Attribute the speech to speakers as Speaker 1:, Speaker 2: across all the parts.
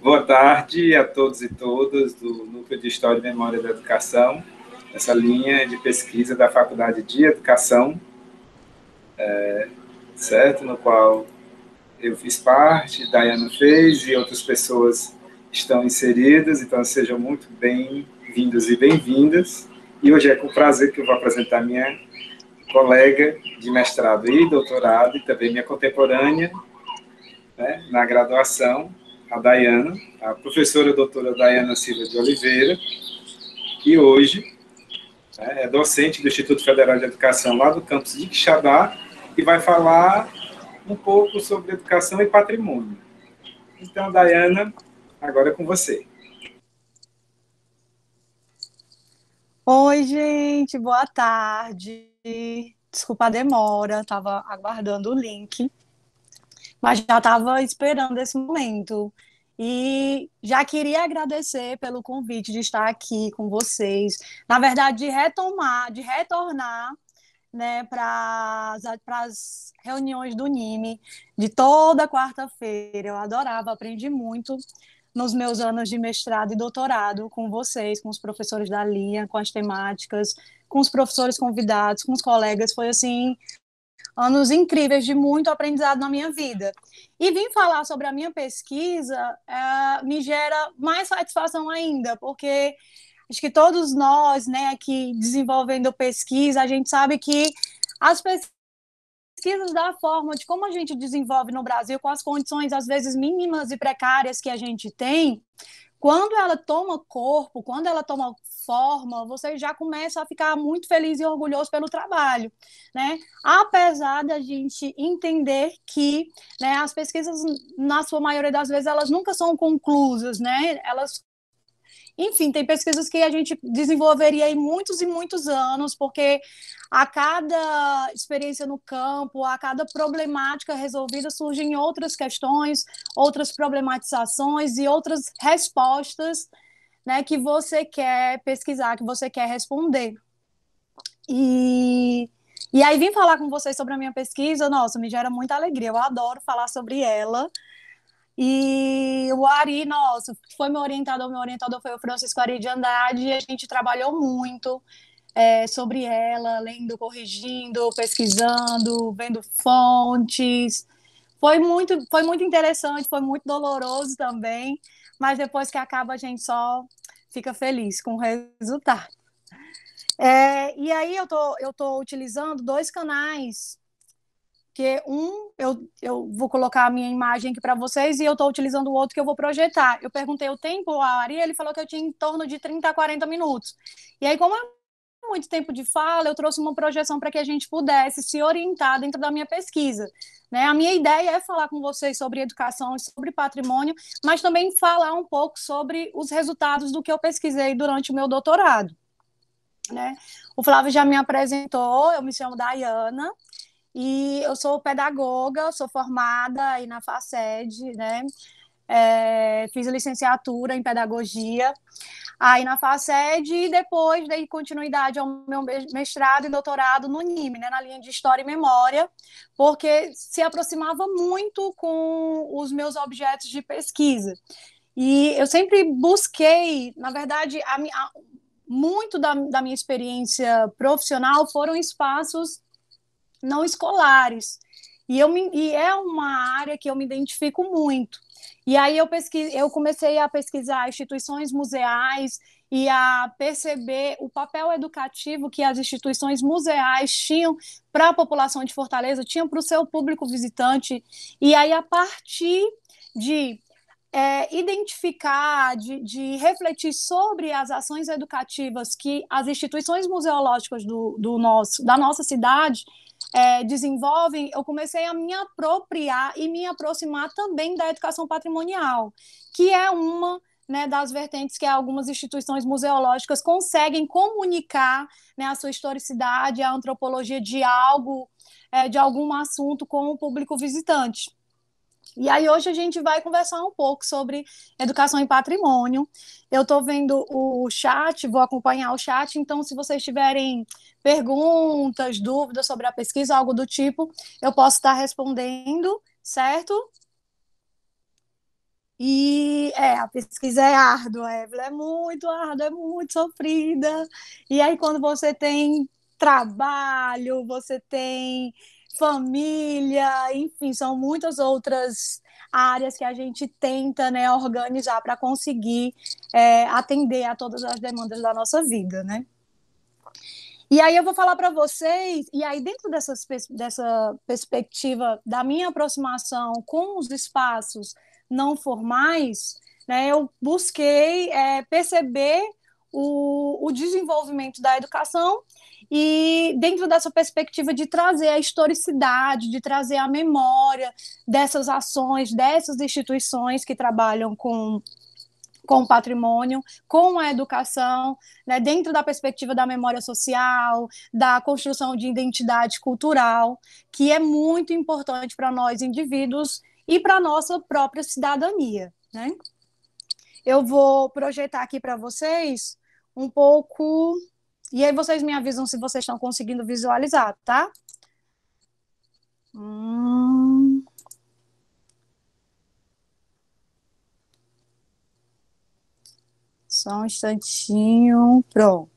Speaker 1: Boa tarde a todos e todas do Núcleo de História e Memória da Educação, essa linha de pesquisa da Faculdade de Educação, é, certo? No qual eu fiz parte, Dayana fez e outras pessoas estão inseridas, então sejam muito bem-vindos e bem-vindas. E hoje é com prazer que eu vou apresentar minha colega de mestrado e doutorado, e também minha contemporânea né, na graduação, a Dayana, a professora doutora Dayana Silva de Oliveira, que hoje né, é docente do Instituto Federal de Educação lá do campus de Quixadá e vai falar um pouco sobre educação e patrimônio. Então, Dayana, agora é com você.
Speaker 2: Oi, gente, boa tarde. Desculpa a demora, estava aguardando o link mas já estava esperando esse momento. E já queria agradecer pelo convite de estar aqui com vocês. Na verdade, de retomar, de retornar né, para as reuniões do NIME, de toda quarta-feira. Eu adorava, aprendi muito nos meus anos de mestrado e doutorado com vocês, com os professores da linha, com as temáticas, com os professores convidados, com os colegas. Foi assim anos incríveis de muito aprendizado na minha vida. E vir falar sobre a minha pesquisa é, me gera mais satisfação ainda, porque acho que todos nós, né, aqui desenvolvendo pesquisa, a gente sabe que as pesquisas da forma de como a gente desenvolve no Brasil, com as condições às vezes mínimas e precárias que a gente tem, quando ela toma corpo, quando ela toma forma, você já começa a ficar muito feliz e orgulhoso pelo trabalho, né? Apesar da gente entender que né, as pesquisas, na sua maioria das vezes, elas nunca são conclusas, né? Elas enfim, tem pesquisas que a gente desenvolveria em muitos e muitos anos, porque a cada experiência no campo, a cada problemática resolvida, surgem outras questões, outras problematizações e outras respostas né, que você quer pesquisar, que você quer responder. E, e aí vim falar com vocês sobre a minha pesquisa, nossa, me gera muita alegria, eu adoro falar sobre ela. E o Ari, nossa, foi meu orientador, meu orientador foi o Francisco Ari de Andrade, e a gente trabalhou muito é, sobre ela, lendo, corrigindo, pesquisando, vendo fontes. Foi muito, foi muito interessante, foi muito doloroso também, mas depois que acaba a gente só fica feliz com o resultado. É, e aí eu tô, eu tô utilizando dois canais porque um, eu, eu vou colocar a minha imagem aqui para vocês e eu estou utilizando o outro que eu vou projetar. Eu perguntei o tempo a Ari, ele falou que eu tinha em torno de 30 a 40 minutos. E aí, como é muito tempo de fala, eu trouxe uma projeção para que a gente pudesse se orientar dentro da minha pesquisa. Né? A minha ideia é falar com vocês sobre educação e sobre patrimônio, mas também falar um pouco sobre os resultados do que eu pesquisei durante o meu doutorado. Né? O Flávio já me apresentou, eu me chamo Dayana, e eu sou pedagoga, sou formada aí na FACED, né? É, fiz a licenciatura em pedagogia aí na FACED e depois dei continuidade ao meu mestrado e doutorado no NIME, né, na linha de História e Memória, porque se aproximava muito com os meus objetos de pesquisa. E eu sempre busquei, na verdade, a, a, muito da, da minha experiência profissional foram espaços não escolares. E, eu me, e é uma área que eu me identifico muito. E aí eu, pesquise, eu comecei a pesquisar instituições museais e a perceber o papel educativo que as instituições museais tinham para a população de Fortaleza, tinham para o seu público visitante. E aí, a partir de é, identificar, de, de, refletir sobre as ações educativas que as instituições museológicas do, do nosso, da nossa cidade é, desenvolvem, eu comecei a me apropriar e me aproximar também da educação patrimonial, que é uma né, das vertentes que algumas instituições museológicas conseguem comunicar né, a sua historicidade, a antropologia de algo, é, de algum assunto com o público visitante. E aí hoje a gente vai conversar um pouco sobre educação em patrimônio. Eu estou vendo o chat, vou acompanhar o chat, então se vocês tiverem perguntas, dúvidas sobre a pesquisa, algo do tipo, eu posso estar respondendo, certo? E é, a pesquisa é árdua, Evelyn, é muito árdua, é muito sofrida. E aí quando você tem trabalho, você tem família, enfim, são muitas outras áreas que a gente tenta né, organizar para conseguir é, atender a todas as demandas da nossa vida, né? E aí eu vou falar para vocês, e aí dentro dessas, dessa perspectiva da minha aproximação com os espaços não formais, né, eu busquei é, perceber o, o desenvolvimento da educação e dentro dessa perspectiva de trazer a historicidade, de trazer a memória dessas ações, dessas instituições que trabalham com com o patrimônio, com a educação, né, dentro da perspectiva da memória social, da construção de identidade cultural, que é muito importante para nós indivíduos e para a nossa própria cidadania. Né? Eu vou projetar aqui para vocês um pouco e aí vocês me avisam se vocês estão conseguindo visualizar, tá? Hum... Só um instantinho. Pronto.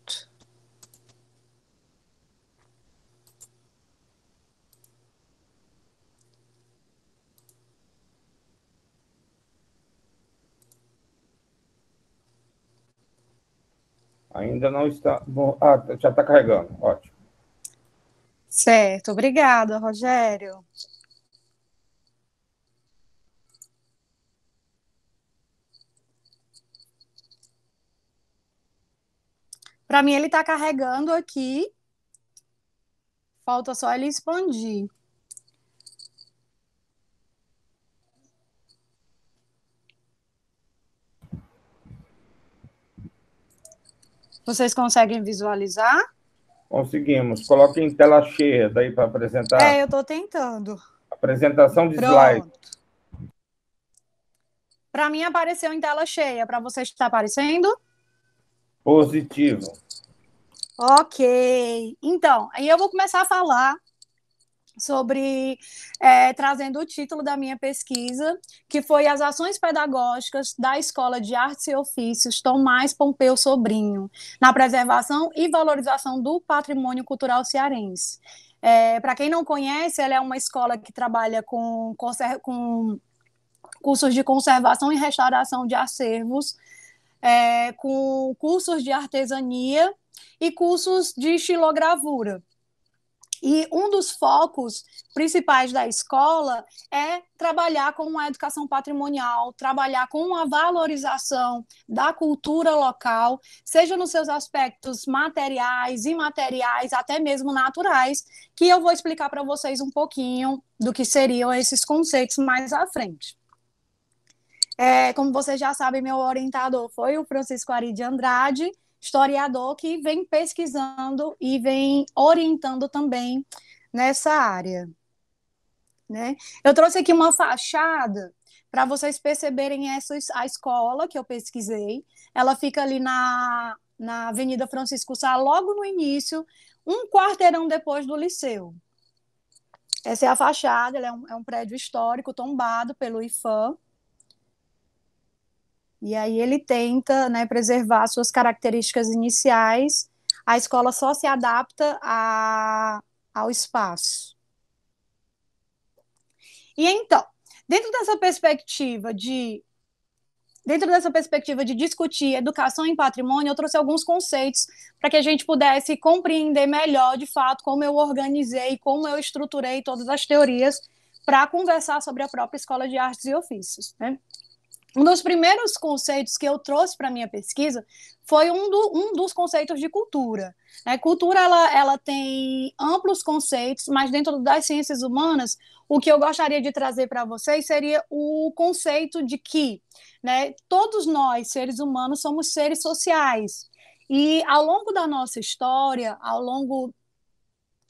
Speaker 3: Ainda não está. Bom, ah, já está carregando. Ótimo.
Speaker 2: Certo, obrigada, Rogério. Para mim, ele está carregando aqui. Falta só ele expandir. Vocês conseguem visualizar?
Speaker 3: Conseguimos. Coloque em tela cheia daí para apresentar. É,
Speaker 2: eu estou tentando.
Speaker 3: Apresentação de Pronto. slide.
Speaker 2: Para mim apareceu em tela cheia. Para vocês está aparecendo?
Speaker 3: Positivo.
Speaker 2: Ok. Então, aí eu vou começar a falar sobre é, trazendo o título da minha pesquisa, que foi as ações pedagógicas da Escola de Artes e Ofícios Tomás Pompeu Sobrinho na preservação e valorização do patrimônio cultural cearense. É, Para quem não conhece, ela é uma escola que trabalha com, com cursos de conservação e restauração de acervos, é, com cursos de artesania e cursos de estilogravura e um dos focos principais da escola é trabalhar com a educação patrimonial, trabalhar com a valorização da cultura local, seja nos seus aspectos materiais, imateriais, até mesmo naturais, que eu vou explicar para vocês um pouquinho do que seriam esses conceitos mais à frente. É, como vocês já sabem, meu orientador foi o Francisco Ari de Andrade, historiador que vem pesquisando e vem orientando também nessa área. Né? Eu trouxe aqui uma fachada para vocês perceberem essa, a escola que eu pesquisei. Ela fica ali na, na Avenida Francisco Sá, logo no início, um quarteirão depois do liceu. Essa é a fachada, é um, é um prédio histórico tombado pelo IFAM. E aí ele tenta né, preservar suas características iniciais. A escola só se adapta a, ao espaço. E então, dentro dessa perspectiva de dentro dessa perspectiva de discutir educação em patrimônio, eu trouxe alguns conceitos para que a gente pudesse compreender melhor, de fato, como eu organizei, como eu estruturei todas as teorias para conversar sobre a própria escola de artes e ofícios. Né? Um dos primeiros conceitos que eu trouxe para minha pesquisa foi um, do, um, dos conceitos de cultura. Né? Cultura ela, ela tem amplos conceitos, mas dentro das ciências humanas, o que eu gostaria de trazer para vocês seria o conceito de que né, todos nós, seres humanos, somos seres sociais. E ao longo da nossa história, ao longo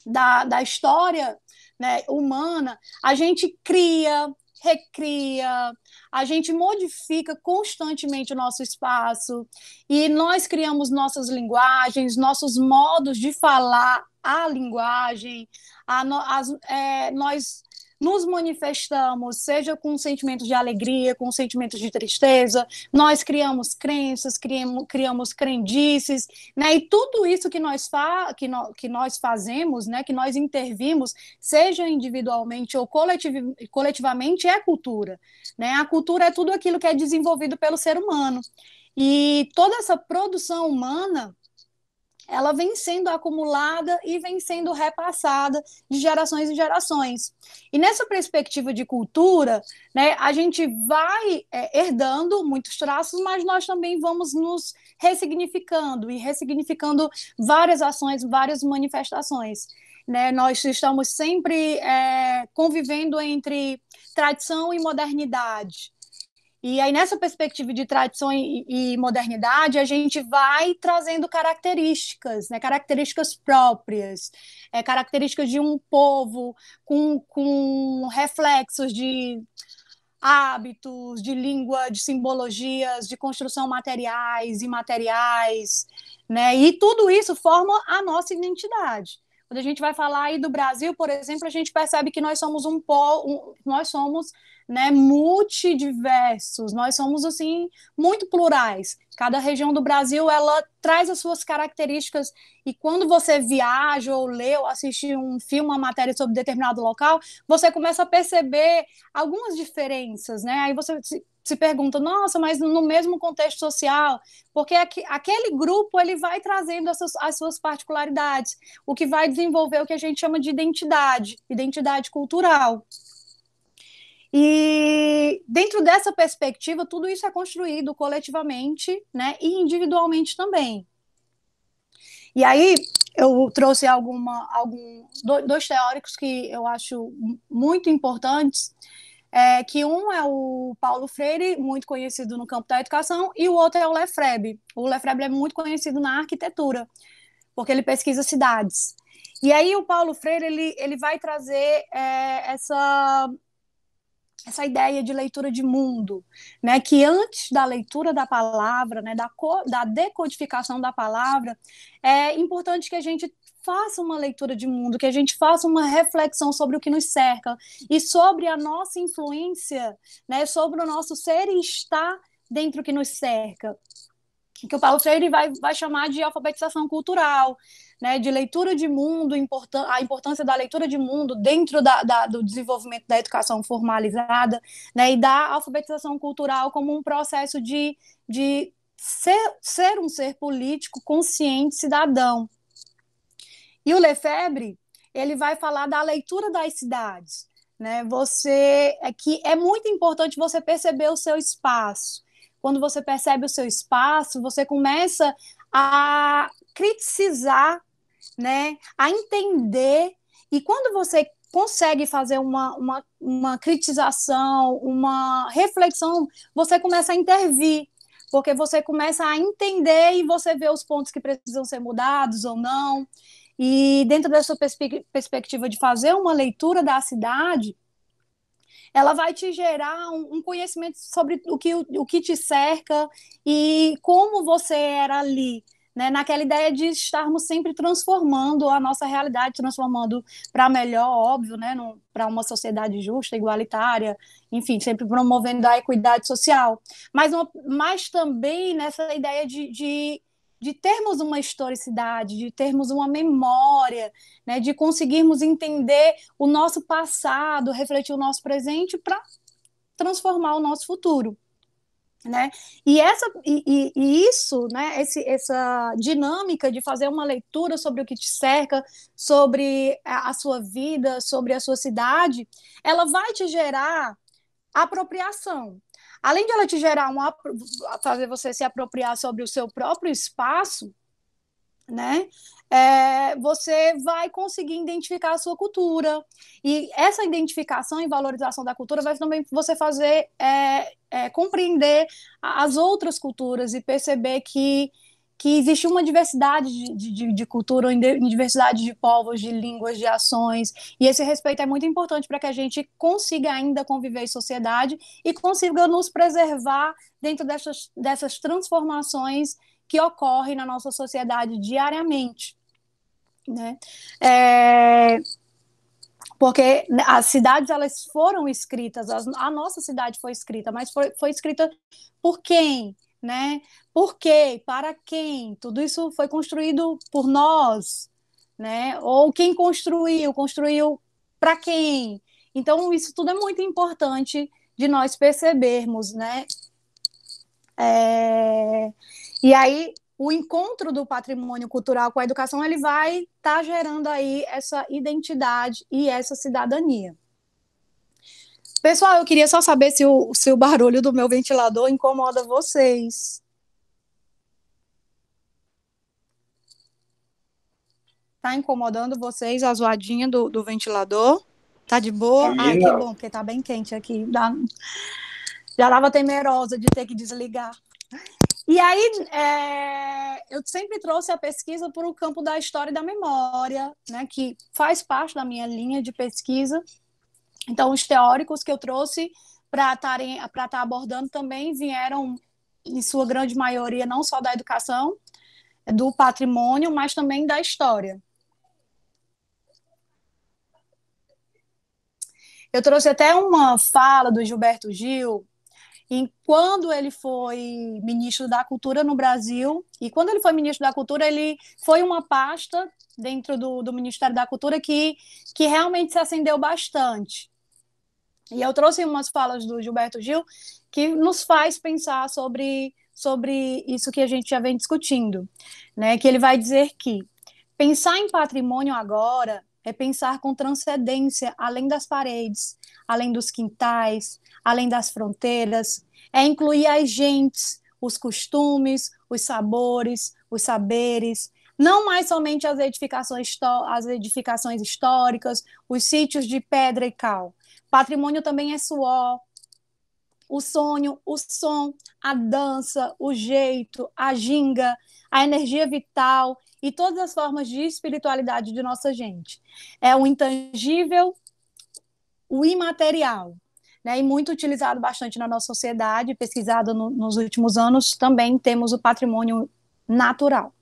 Speaker 2: da, da história né, humana, a gente cria, recria, a gente modifica constantemente o nosso espaço e nós criamos nossas linguagens, nossos modos de falar a linguagem, a no, as, é, nós nos manifestamos, seja com sentimentos de alegria, com sentimentos de tristeza, nós criamos crenças, criamos, criamos crendices, né? E tudo isso que nós, fa que, no, que nós fazemos, né? que nós intervimos, seja individualmente ou coletiv coletivamente, é cultura. Né? A cultura é tudo aquilo que é desenvolvido pelo ser humano. E toda essa produção humana ela vem sendo acumulada e vem sendo repassada de gerações em gerações. E nessa perspectiva de cultura, né, a gente vai é, herdando muitos traços, mas nós também vamos nos ressignificando e ressignificando várias ações, várias manifestações. Né? Nós estamos sempre é, convivendo entre tradição e modernidade. E aí, nessa perspectiva de tradição e, e, modernidade, a gente vai trazendo características, né? características próprias, é, características de um povo com, com reflexos de hábitos, de língua, de simbologias, de construção materiais, imateriais, né? e tudo isso forma a nossa identidade. Quando a gente vai falar aí do Brasil, por exemplo, a gente percebe que nós somos um povo, um, nós somos né, multidiversos. Nós somos assim muito plurais. Cada região do Brasil ela traz as suas características e quando você viaja ou lê ou assiste um filme, uma matéria sobre determinado local, você começa a perceber algumas diferenças, né? Aí você se pergunta, nossa, mas no mesmo contexto social, porque aquele grupo ele vai trazendo as suas, as suas particularidades, o que vai desenvolver o que a gente chama de identidade, identidade cultural. E dentro dessa perspectiva, tudo isso é construído coletivamente né, e individualmente também. E aí eu trouxe alguma, algum, dois teóricos que eu acho muito importantes, é, que um é o Paulo Freire, muito conhecido no campo da educação, e o outro é o Lefebvre. O Lefebvre é muito conhecido na arquitetura, porque ele pesquisa cidades. E aí o Paulo Freire ele, ele vai trazer é, essa essa ideia de leitura de mundo, né, que antes da leitura da palavra, né, da, co, da decodificação da palavra, é importante que a gente faça uma leitura de mundo, que a gente faça uma reflexão sobre o que nos cerca e sobre a nossa influência, né, sobre o nosso ser e estar dentro que nos cerca, que o Paulo Freire vai, vai chamar de alfabetização cultural, né, de leitura de mundo, a importância da leitura de mundo dentro da, da, do desenvolvimento da educação formalizada, né, e da alfabetização cultural como um processo de, de ser, ser um ser político consciente, cidadão. E o Lefebvre, ele vai falar da leitura das cidades, né, você é que é muito importante você perceber o seu espaço. Quando você percebe o seu espaço, você começa a criticizar né, a entender. E quando você consegue fazer uma, uma, uma critização, uma reflexão, você começa a intervir, porque você começa a entender e você vê os pontos que precisam ser mudados ou não. E dentro dessa perspe perspectiva de fazer uma leitura da cidade, ela vai te gerar um, um conhecimento sobre o que, o, o que te cerca e como você era ali né, naquela ideia de estarmos sempre transformando a nossa realidade, transformando para melhor, óbvio, né, para uma sociedade justa, igualitária, enfim, sempre promovendo a equidade social. Mas, uma, mas também nessa ideia de, de, de, termos uma historicidade, de termos uma memória, né, de conseguirmos entender o nosso passado, refletir o nosso presente para transformar o nosso futuro. Né? E, essa, e, e, isso, né, Esse, essa dinâmica de fazer uma leitura sobre o que te cerca, sobre a, a sua vida, sobre a sua cidade, ela vai te gerar apropriação. Além de ela te gerar um fazer você se apropriar sobre o seu próprio espaço, né? É, você vai conseguir identificar a sua cultura. E essa identificação e valorização da cultura vai também você fazer é, é, compreender as outras culturas e perceber que, que existe uma diversidade de, de, de cultura, uma diversidade de povos, de línguas, de ações. E esse respeito é muito importante para que a gente consiga ainda conviver em sociedade e consiga nos preservar dentro dessas, dessas transformações que ocorrem na nossa sociedade diariamente. Né? É, porque as cidades elas foram escritas, a nossa cidade foi escrita, mas foi, foi escrita por quem? Né? Por quê? Para quem? Tudo isso foi construído por nós, né? Ou quem construiu? Construiu para quem? Então, isso tudo é muito importante de nós percebermos, né? É... E aí, o encontro do patrimônio cultural com a educação ele vai estar tá gerando aí essa identidade e essa cidadania. Pessoal, eu queria só saber se o, se o barulho do meu ventilador incomoda vocês. Tá incomodando vocês a zoadinha do, do ventilador? Tá de boa? Ai, ah, que bom, porque tá bem quente aqui. Já estava temerosa de ter que desligar. E aí, é, eu sempre trouxe a pesquisa para o campo da história e da memória, né, que faz parte da minha linha de pesquisa. Então, os teóricos que eu trouxe para estar tá abordando também vieram, em sua grande maioria, não só da educação, do patrimônio, mas também da história. Eu trouxe até uma fala do Gilberto Gil, em quando ele foi ministro da Cultura no Brasil. E quando ele foi ministro da Cultura, ele foi uma pasta dentro do, do Ministério da Cultura que, que realmente se acendeu bastante. E eu trouxe umas falas do Gilberto Gil que nos faz pensar sobre, sobre isso que a gente já vem discutindo, né? Que ele vai dizer que pensar em patrimônio agora é pensar com transcendência, além das paredes, além dos quintais, além das fronteiras, é incluir as gentes, os costumes, os sabores, os saberes, não mais somente as edificações, as edificações históricas, os sítios de pedra e cal. Patrimônio também é suor, o sonho, o som, a dança, o jeito, a ginga, a energia vital e todas as formas de espiritualidade de nossa gente. É o intangível, o imaterial, né, e muito utilizado bastante na nossa sociedade, pesquisado no, nos últimos anos, também temos o patrimônio natural.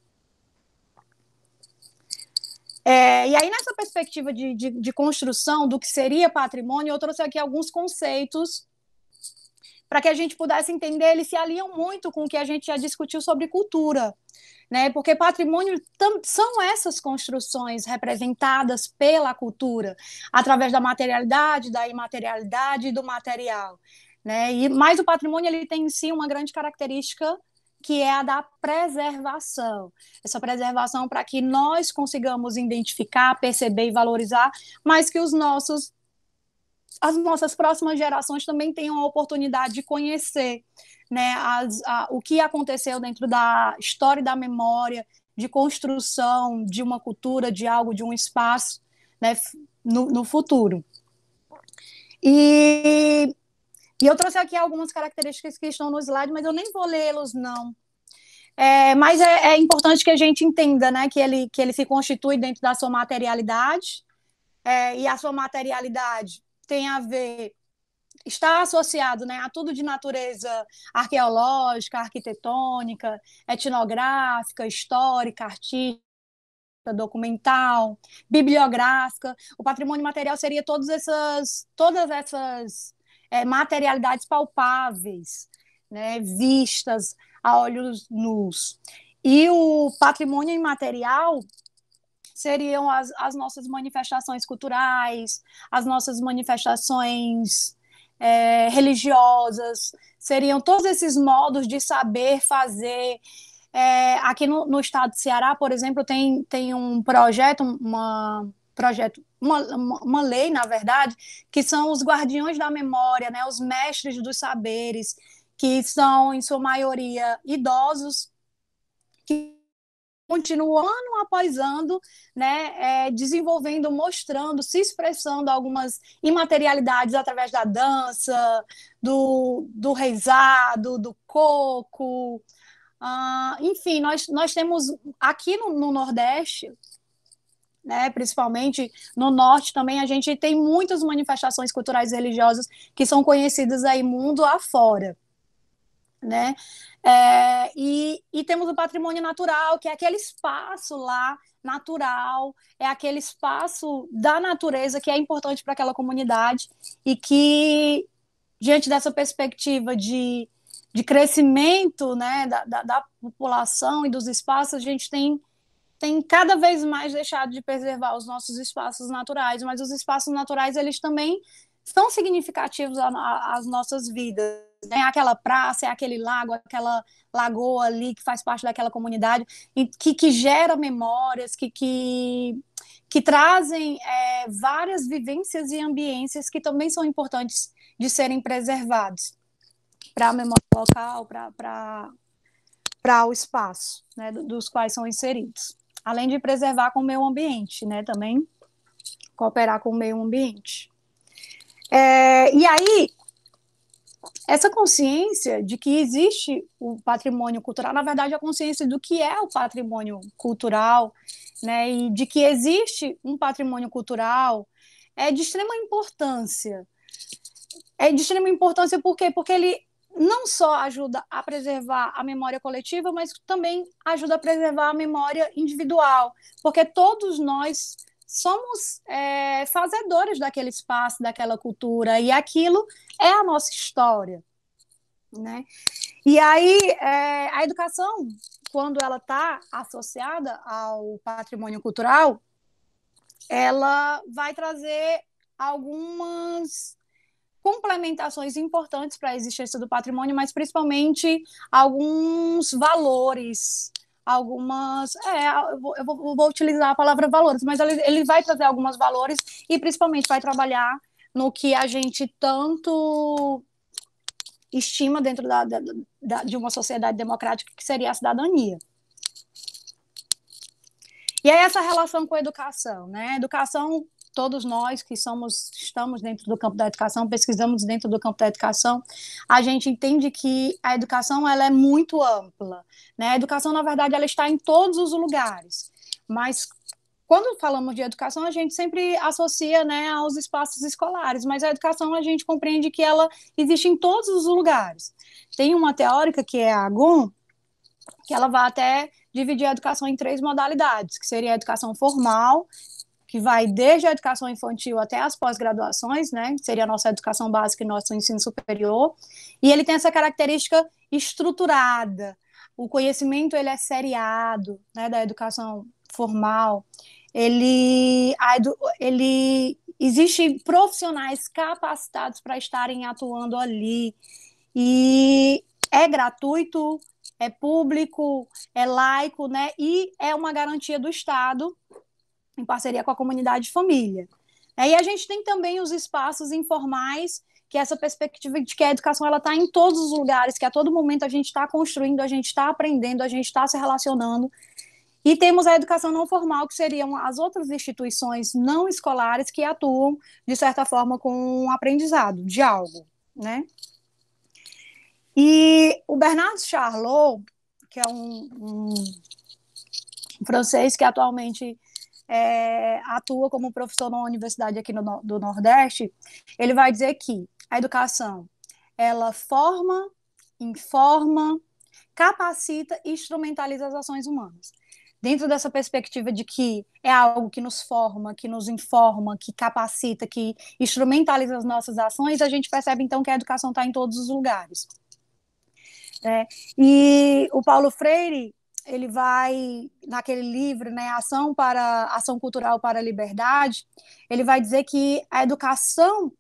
Speaker 2: É, e aí, nessa perspectiva de, de, de, construção do que seria patrimônio, eu trouxe aqui alguns conceitos para que a gente pudesse entender, eles se aliam muito com o que a gente já discutiu sobre cultura. Né? Porque patrimônio são essas construções representadas pela cultura, através da materialidade, da imaterialidade e do material. Né? E, mas o patrimônio ele tem em si uma grande característica que é a da preservação. Essa preservação para que nós consigamos identificar, perceber e valorizar, mas que os nossos as nossas próximas gerações também tenham a oportunidade de conhecer né, as, a, o que aconteceu dentro da história da memória, de construção de uma cultura, de algo, de um espaço né, no, no futuro. E, e, eu trouxe aqui algumas características que estão no slide, mas eu nem vou lê-los, não. É, mas é, é, importante que a gente entenda né, que, ele, que ele se constitui dentro da sua materialidade, é, e a sua materialidade tem a ver está associado né, a tudo de natureza arqueológica, arquitetônica, etnográfica, histórica, artística, documental, bibliográfica. O patrimônio material seria todas essas, todas essas é, materialidades palpáveis, né, vistas a olhos nus. E o patrimônio imaterial seriam as, as nossas manifestações culturais, as nossas manifestações é, religiosas, seriam todos esses modos de saber fazer. É, aqui no, no, estado de Ceará, por exemplo, tem, tem um projeto, uma, projeto uma, uma lei, na verdade, que são os guardiões da memória, né, os mestres dos saberes, que são, em sua maioria, idosos continuando ano após ano, né, é, desenvolvendo, mostrando, se expressando algumas imaterialidades através da dança, do, do reizado, do coco. Uh, enfim, nós, nós temos aqui no, no Nordeste, né, principalmente no Norte também, a gente tem muitas manifestações culturais e religiosas que são conhecidas aí mundo afora. Né? É, e, e, temos o patrimônio natural, que é aquele espaço lá natural, é aquele espaço da natureza que é importante para aquela comunidade e que, diante dessa perspectiva de, de crescimento né, da, da, da população e dos espaços, a gente tem, tem cada vez mais deixado de preservar os nossos espaços naturais, mas os espaços naturais eles também são significativos às nossas vidas né? Aquela praça, é aquele lago, aquela lagoa ali que faz parte daquela comunidade, que, que gera memórias, que, que, que trazem é, várias vivências e ambiências que também são importantes de serem preservados para a memória local, para o espaço né, dos quais são inseridos. Além de preservar com o meio ambiente, né, também cooperar com o meio ambiente. É, e aí, essa consciência de que existe o patrimônio cultural, na verdade, a consciência do que é o patrimônio cultural, né, e de que existe um patrimônio cultural, é de extrema importância. É de extrema importância por quê? Porque ele não só ajuda a preservar a memória coletiva, mas também ajuda a preservar a memória individual, porque todos nós somos é, fazedores daquele espaço, daquela cultura, e aquilo é a nossa história. Né? E aí, é, a educação, quando ela está associada ao patrimônio cultural, ela vai trazer algumas complementações importantes para a existência do patrimônio, mas principalmente alguns valores algumas. É, eu, vou, eu vou, utilizar a palavra valores, mas ele, ele vai trazer alguns valores e principalmente vai trabalhar no que a gente tanto estima dentro da, da, da, de uma sociedade democrática, que seria a cidadania. E é essa relação com a educação, né? Educação todos nós que somos, estamos dentro do campo da educação, pesquisamos dentro do campo da educação, a gente entende que a educação ela é muito ampla. Né? A educação, na verdade, ela está em todos os lugares. Mas quando falamos de educação, a gente sempre associa né, aos espaços escolares, mas a educação a gente compreende que ela existe em todos os lugares. Tem uma teórica que é a Agon, que ela vai até dividir a educação em três modalidades, que seria a educação formal, que vai desde a educação infantil até as pós-graduações, né? Seria a nossa educação básica e nosso ensino superior. E ele tem essa característica estruturada. O conhecimento ele é seriado, né, da educação formal. Ele, ele existe profissionais capacitados para estarem atuando ali. E é gratuito, é público, é laico, né? E é uma garantia do Estado em parceria com a comunidade de família. É, e a gente tem também os espaços informais, que essa perspectiva de que a educação ela está em todos os lugares, que a todo momento a gente está construindo, a gente está aprendendo, a gente está se relacionando. E temos a educação não formal, que seriam as outras instituições não escolares que atuam, de certa forma, com um aprendizado de algo, né? E o Bernardo Charlot, que é um, um francês que atualmente é, atua como professor numa universidade aqui no, do Nordeste, ele vai dizer que a educação ela forma, informa, capacita e instrumentaliza as ações humanas. Dentro dessa perspectiva de que é algo que nos forma, que nos informa, que capacita, que instrumentaliza as nossas ações, a gente percebe então que a educação está em todos os lugares. É, e o Paulo Freire ele vai naquele livro, né, Ação para Ação Cultural para a Liberdade, ele vai dizer que a educação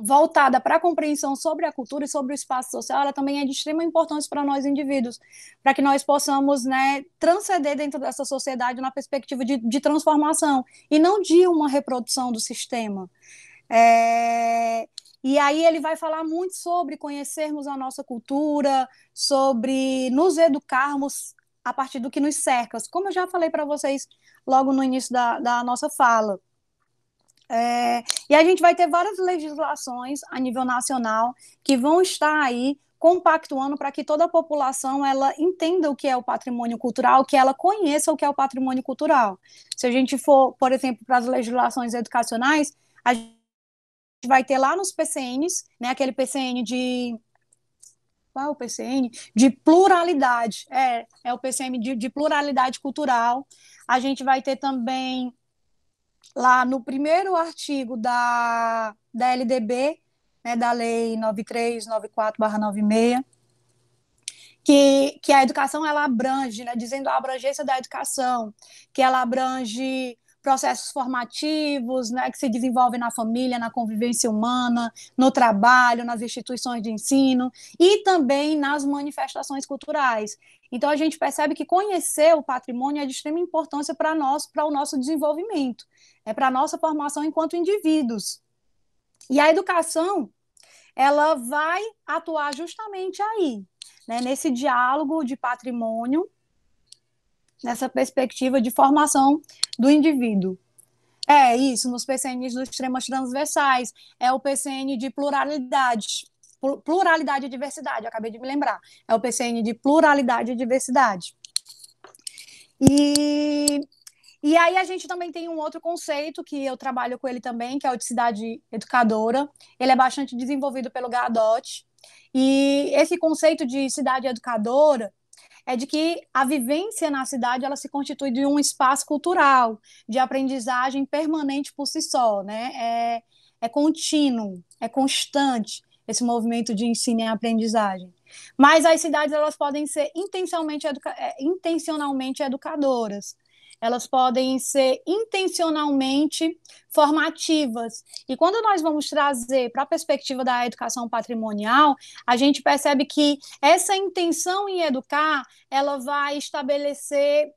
Speaker 2: voltada para a compreensão sobre a cultura e sobre o espaço social, ela também é de extrema importância para nós indivíduos, para que nós possamos né, transcender dentro dessa sociedade na perspectiva de, de transformação e não de uma reprodução do sistema. É, e aí ele vai falar muito sobre conhecermos a nossa cultura, sobre nos educarmos a partir do que nos cerca, como eu já falei para vocês logo no início da, da nossa fala. É, e a gente vai ter várias legislações a nível nacional que vão estar aí compactuando para que toda a população ela entenda o que é o patrimônio cultural, que ela conheça o que é o patrimônio cultural. Se a gente for, por exemplo, para as legislações educacionais, a gente vai ter lá nos PCNs, né, aquele PCN de qual é o PCN? De pluralidade, é, é o PCN de, de pluralidade cultural. A gente vai ter também lá no primeiro artigo da, da LDB, né, da Lei 9394-96, que, que a educação ela abrange, né, dizendo a abrangência da educação, que ela abrange processos formativos, né, que se desenvolvem na família, na convivência humana, no trabalho, nas instituições de ensino e também nas manifestações culturais. Então a gente percebe que conhecer o patrimônio é de extrema importância para nós, para o nosso desenvolvimento, é para a nossa formação enquanto indivíduos. E a educação, ela vai atuar justamente aí, né, nesse diálogo de patrimônio nessa perspectiva de formação do indivíduo. É isso, nos PCNs dos extremos transversais, é o PCN de pluralidade, pluralidade e diversidade, acabei de me lembrar, é o PCN de pluralidade e diversidade. E, e aí a gente também tem um outro conceito que eu trabalho com ele também, que é o de cidade educadora, ele é bastante desenvolvido pelo GADOT, e esse conceito de cidade educadora, é de que a vivência na cidade ela se constitui de um espaço cultural, de aprendizagem permanente por si só, né? É, é contínuo, é constante esse movimento de ensino e aprendizagem. Mas as cidades elas podem ser intencionalmente, educa é, intencionalmente educadoras elas podem ser intencionalmente formativas. E quando nós vamos trazer para a perspectiva da educação patrimonial, a gente percebe que essa intenção em educar, ela vai estabelecer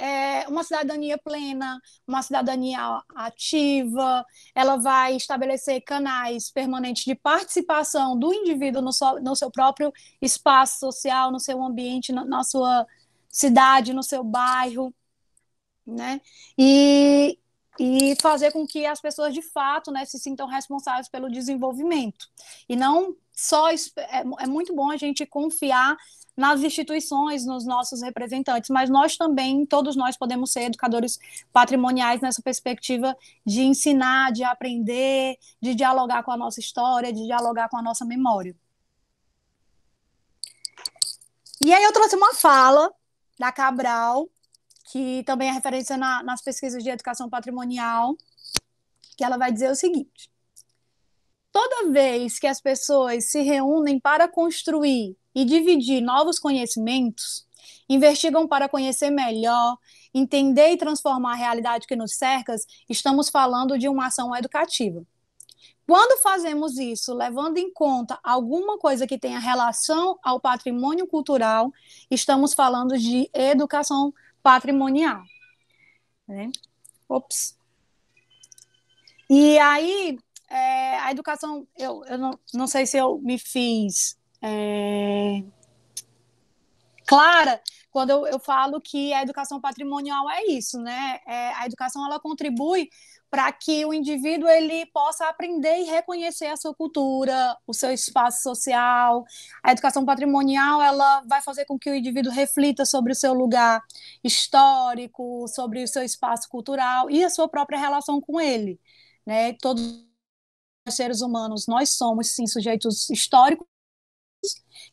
Speaker 2: é uma cidadania plena, uma cidadania ativa, ela vai estabelecer canais permanentes de participação do indivíduo no, so, no seu próprio espaço social, no seu ambiente, na, na sua cidade, no seu bairro, né? E, e fazer com que as pessoas de fato né, se sintam responsáveis pelo desenvolvimento. E não só. É, é, muito bom a gente confiar nas instituições, nos nossos representantes, mas nós também, todos nós podemos ser educadores patrimoniais nessa perspectiva de ensinar, de aprender, de dialogar com a nossa história, de dialogar com a nossa memória. E aí eu trouxe uma fala da Cabral, que também é referência na, nas pesquisas de educação patrimonial, que ela vai dizer o seguinte: toda vez que as pessoas se reúnem para construir e dividir novos conhecimentos, investigam para conhecer melhor, entender e transformar a realidade que nos cerca, estamos falando de uma ação educativa. Quando fazemos isso, levando em conta alguma coisa que tenha relação ao patrimônio cultural, estamos falando de educação patrimonial. Né? Ops. E aí, é, a educação, eu, eu não, não, sei se eu me fiz é, clara quando eu, eu, falo que a educação patrimonial é isso, né? É, a educação ela contribui para que o indivíduo ele possa aprender e reconhecer a sua cultura, o seu espaço social. A educação patrimonial ela vai fazer com que o indivíduo reflita sobre o seu lugar histórico, sobre o seu espaço cultural e a sua própria relação com ele. Né? Todos os seres humanos nós somos sim sujeitos históricos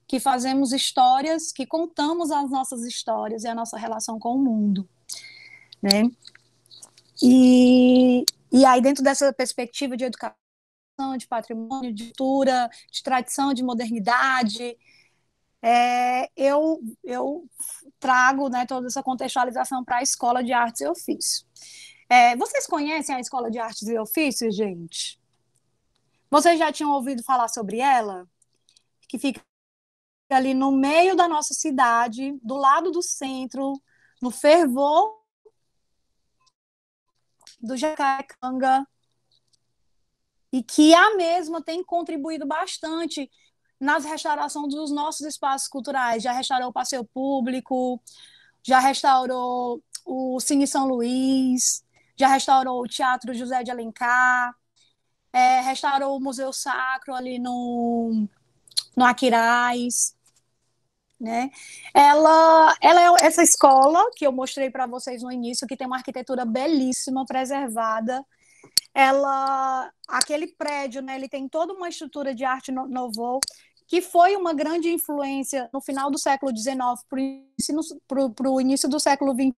Speaker 2: que fazemos histórias, que contamos as nossas histórias e a nossa relação com o mundo. Né? E, e aí, dentro dessa perspectiva de educação, de patrimônio, de cultura, de tradição, de modernidade, é, eu, eu trago né, toda essa contextualização para a Escola de Artes e Ofícios. É, vocês conhecem a Escola de Artes e Ofícios, gente? Vocês já tinham ouvido falar sobre ela? Que fica ali no meio da nossa cidade, do lado do centro, no fervor do Jacarecanga e que a mesma tem contribuído bastante nas restaurações dos nossos espaços culturais. Já restaurou o Passeio Público, já restaurou o Cine São Luís, já restaurou o Teatro José de Alencar, é, restaurou o Museu Sacro ali no, no Aquiraz né? Ela, ela é essa escola que eu mostrei para vocês no início, que tem uma arquitetura belíssima, preservada. Ela, aquele prédio, né? Ele tem toda uma estrutura de arte no, novo que foi uma grande influência no final do século XIX para o início do século XXI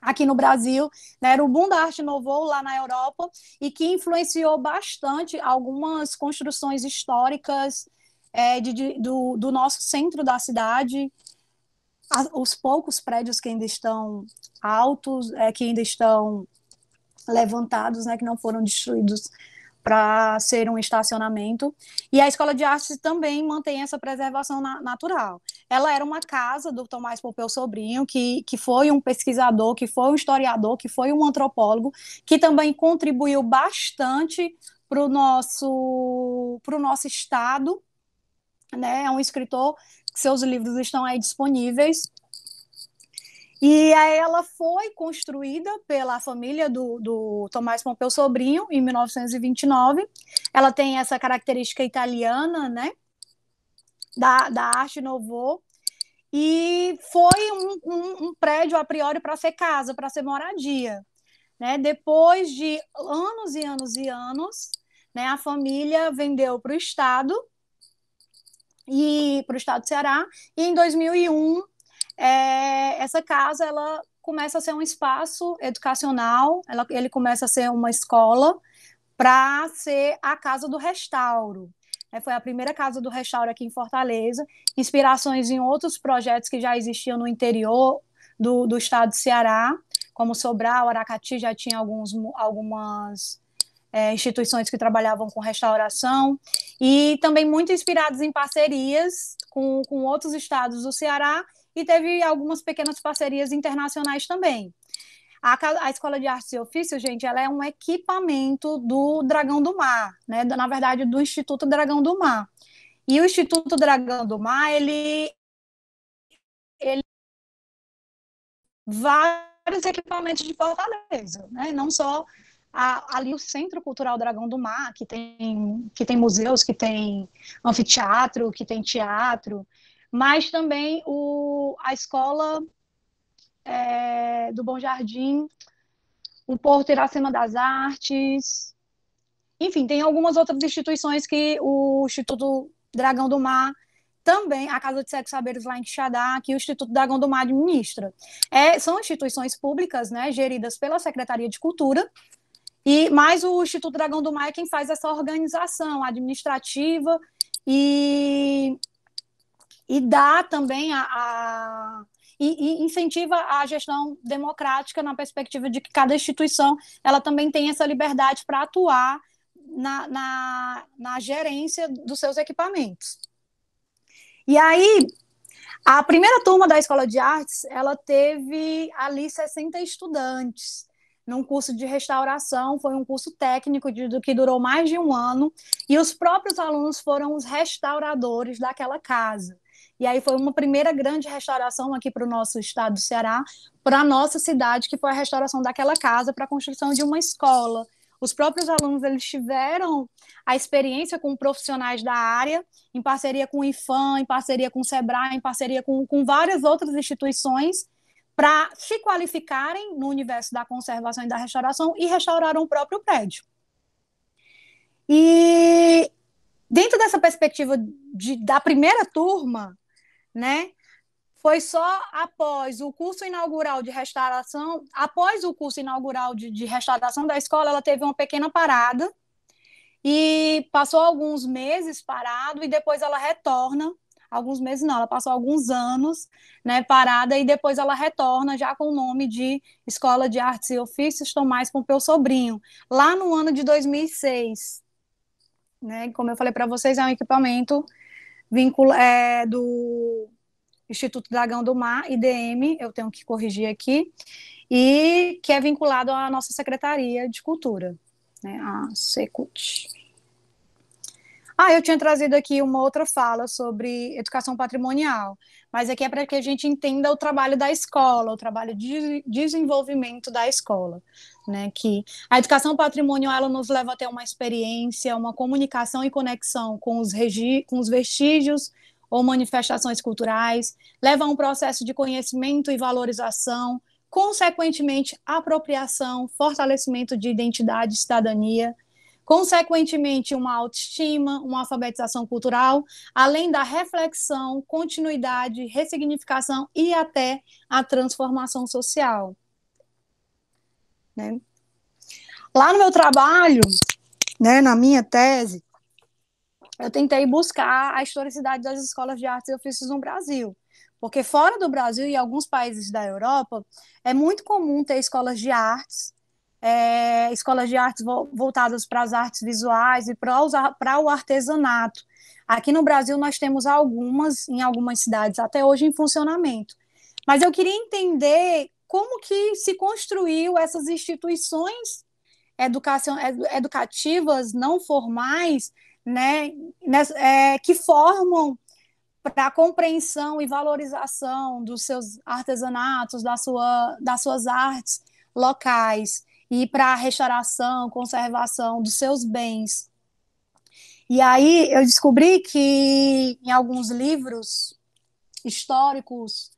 Speaker 2: aqui no Brasil, né? era o boom da arte novo lá na Europa e que influenciou bastante algumas construções históricas é, de, de, do, do nosso centro da cidade, os poucos prédios que ainda estão altos, é, que ainda estão levantados, né, que não foram destruídos para ser um estacionamento. E a Escola de Artes também mantém essa preservação na, natural. Ela era uma casa do Tomás Pompeu Sobrinho, que, que foi um pesquisador, que foi um historiador, que foi um antropólogo, que também contribuiu bastante para o nosso, nosso Estado né? É um escritor que seus livros estão aí disponíveis. E aí ela foi construída pela família do, do Tomás Pompeu Sobrinho, em 1929. Ela tem essa característica italiana, né? Da, da arte novo. E foi um, um, um prédio, a priori, para ser casa, para ser moradia. Né? Depois de anos e anos e anos, né, a família vendeu para o Estado e para o estado do Ceará. E em 2001, é, essa casa ela começa a ser um espaço educacional, ela, ele começa a ser uma escola para ser a casa do restauro. É, foi a primeira casa do restauro aqui em Fortaleza, inspirações em outros projetos que já existiam no interior do, do estado do Ceará, como Sobral, Aracati já tinha alguns, algumas é, instituições que trabalhavam com restauração, e também muito inspirados em parcerias com, com outros estados do Ceará, e teve algumas pequenas parcerias internacionais também. A, a Escola de Artes e Ofícios, gente, ela é um equipamento do Dragão do Mar, né? na verdade, do Instituto Dragão do Mar. E o Instituto Dragão do Mar, ele, ele vários equipamentos de Fortaleza, né? não só a, ali o Centro Cultural Dragão do Mar, que tem, que tem museus, que tem anfiteatro, que tem teatro, mas também o, a escola é, do Bom Jardim, o Porto Iracema das Artes, enfim, tem algumas outras instituições que o Instituto Dragão do Mar também a Casa de Sexo Saberes lá em Xadá, que o Instituto Dragão do Mar administra. É, são instituições públicas, né, geridas pela Secretaria de Cultura, e mais o Instituto Dragão do Mar é quem faz essa organização administrativa e, e dá também a, a e, e, incentiva a gestão democrática na perspectiva de que cada instituição ela também tem essa liberdade para atuar na, na, na gerência dos seus equipamentos. E aí, a primeira turma da Escola de Artes, ela teve ali 60 estudantes num curso de restauração, foi um curso técnico de, que durou mais de um ano, e os próprios alunos foram os restauradores daquela casa. E aí foi uma primeira grande restauração aqui para o nosso estado do Ceará, para a nossa cidade, que foi a restauração daquela casa para a construção de uma escola. Os próprios alunos eles tiveram a experiência com profissionais da área, em parceria com o IFAM, em parceria com o SEBRAE, em parceria com, com várias outras instituições, para se qualificarem no universo da conservação e da restauração e restauraram o próprio prédio. E dentro dessa perspectiva de, da primeira turma, né, foi só após o curso inaugural de restauração, após o curso inaugural de, de restauração da escola, ela teve uma pequena parada e passou alguns meses parado e depois ela retorna alguns meses não, ela passou alguns anos né, parada e depois ela retorna já com o nome de Escola de Artes e Ofícios Tomás Pompeu Sobrinho, lá no ano de 2006. Né, como eu falei para vocês, é um equipamento vincul é, do Instituto Dragão do Mar, IDM, eu tenho que corrigir aqui, e que é vinculado à nossa Secretaria de Cultura, né, a SECUT. Ah, eu tinha trazido aqui uma outra fala sobre educação patrimonial, mas aqui é para que a gente entenda o trabalho da escola, o trabalho de desenvolvimento da escola, né? Que a educação patrimonial ela nos leva a ter uma experiência, uma comunicação e conexão com os, regi com os vestígios ou manifestações culturais, leva a um processo de conhecimento e valorização, consequentemente apropriação, fortalecimento de identidade e cidadania consequentemente, uma autoestima, uma alfabetização cultural, além da reflexão, continuidade, ressignificação e até a transformação social.
Speaker 4: Né? Lá no meu trabalho, né, na minha tese,
Speaker 2: eu tentei buscar a historicidade das escolas de artes e ofícios no Brasil. Porque fora do Brasil e alguns países da Europa, é muito comum ter escolas de artes é, escolas de artes voltadas para as artes visuais e para o artesanato. Aqui no Brasil nós temos algumas, em algumas cidades até hoje, em funcionamento. Mas eu queria entender como que se construiu essas instituições educação, educativas não formais, né, nessa, é, que formam para a compreensão e valorização dos seus artesanatos, da sua, das suas artes locais e para a restauração, conservação dos seus bens. E aí eu descobri que em alguns livros históricos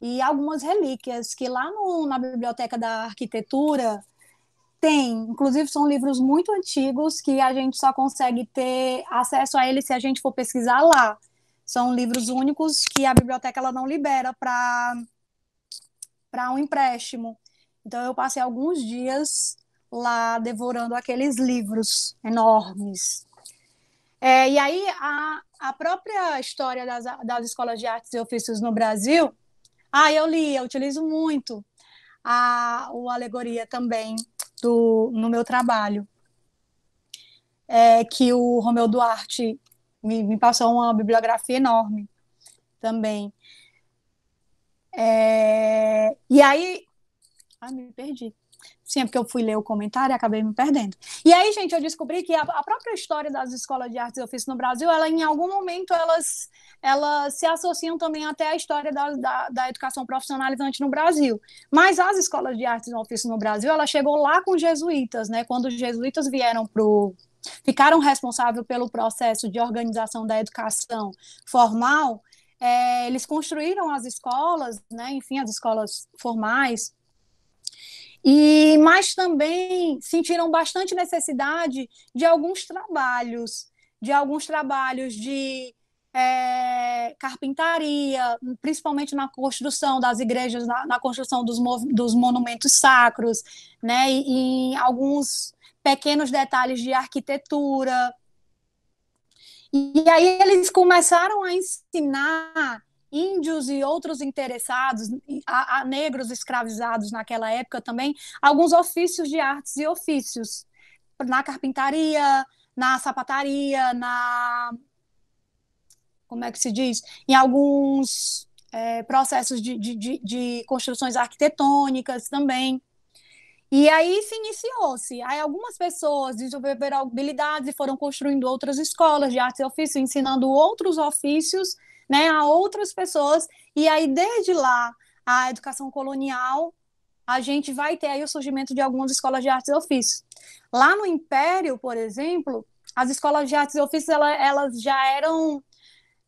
Speaker 2: e algumas relíquias que lá no, na biblioteca da arquitetura tem, inclusive são livros muito antigos que a gente só consegue ter acesso a eles se a gente for pesquisar lá. São livros únicos que a biblioteca ela não libera para para um empréstimo. Então eu passei alguns dias lá devorando aqueles livros enormes. É, e aí a, a própria história das, das escolas de artes e ofícios no Brasil, ah, eu li, eu utilizo muito a, a alegoria também do, no meu trabalho, é, que o Romeu Duarte me, me passou uma bibliografia enorme também. É, e aí Ai, me perdi. Sim, é porque eu fui ler o comentário e acabei me perdendo. E aí, gente, eu descobri que a, a própria história das escolas de artes e ofícios no Brasil, ela em algum momento elas, elas se associam também até à história da, da, da educação profissionalizante no Brasil. Mas as escolas de artes e ofícios no Brasil, ela chegou lá com os jesuítas, né? Quando os jesuítas vieram para ficaram responsáveis pelo processo de organização da educação formal, é, eles construíram as escolas, né, enfim, as escolas formais, e mas também sentiram bastante necessidade de alguns trabalhos, de alguns trabalhos de é, carpintaria, principalmente na construção das igrejas, na, na construção dos, dos, monumentos sacros, né, e, e alguns pequenos detalhes de arquitetura. E aí eles começaram a ensinar índios e outros interessados, a, a negros escravizados naquela época também, alguns ofícios de artes e ofícios, na carpintaria, na sapataria, na. Como é que se diz? Em alguns é, processos de, de, de, de, construções arquitetônicas também. E aí se iniciou-se. Aí algumas pessoas desenvolveram habilidades e foram construindo outras escolas de artes e ofícios, ensinando outros ofícios né, a outras pessoas. E aí, desde lá, a educação colonial, a gente vai ter aí o surgimento de algumas escolas de artes e ofícios. Lá no Império, por exemplo, as escolas de artes e ofícios, ela, elas já eram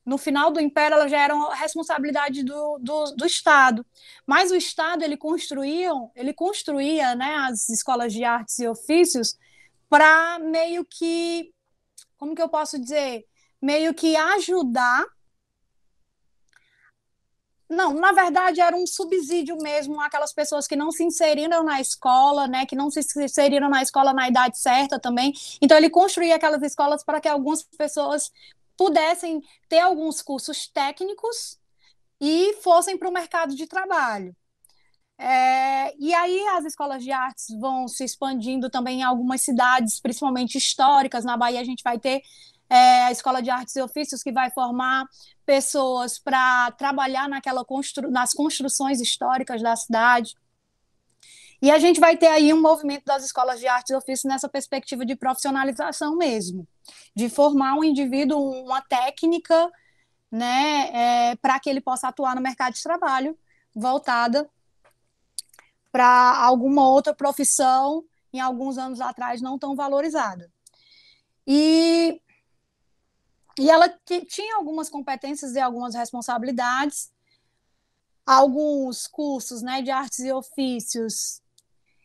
Speaker 2: no final do império elas já eram responsabilidade do, do, do, estado mas o estado ele construíam ele construía né as escolas de artes e ofícios para meio que como que eu posso dizer meio que ajudar não, na verdade era um subsídio mesmo àquelas pessoas que não se inseriram na escola, né, que não se inseriram na escola na idade certa também. Então ele construía aquelas escolas para que algumas pessoas pudessem ter alguns cursos técnicos e fossem para o mercado de trabalho. É, e aí as escolas de artes vão se expandindo também em algumas cidades, principalmente históricas. Na Bahia a gente vai ter é, a Escola de Artes e Ofícios, que vai formar pessoas para trabalhar naquela constru nas construções históricas da cidade. E a gente vai ter aí um movimento das escolas de artes e ofícios nessa perspectiva de profissionalização mesmo, de formar um indivíduo, uma técnica, né, é, para que ele possa atuar no mercado de trabalho, voltada para alguma outra profissão, em alguns anos atrás, não tão valorizada. E e ela tinha algumas competências e algumas responsabilidades, alguns cursos né, de artes e ofícios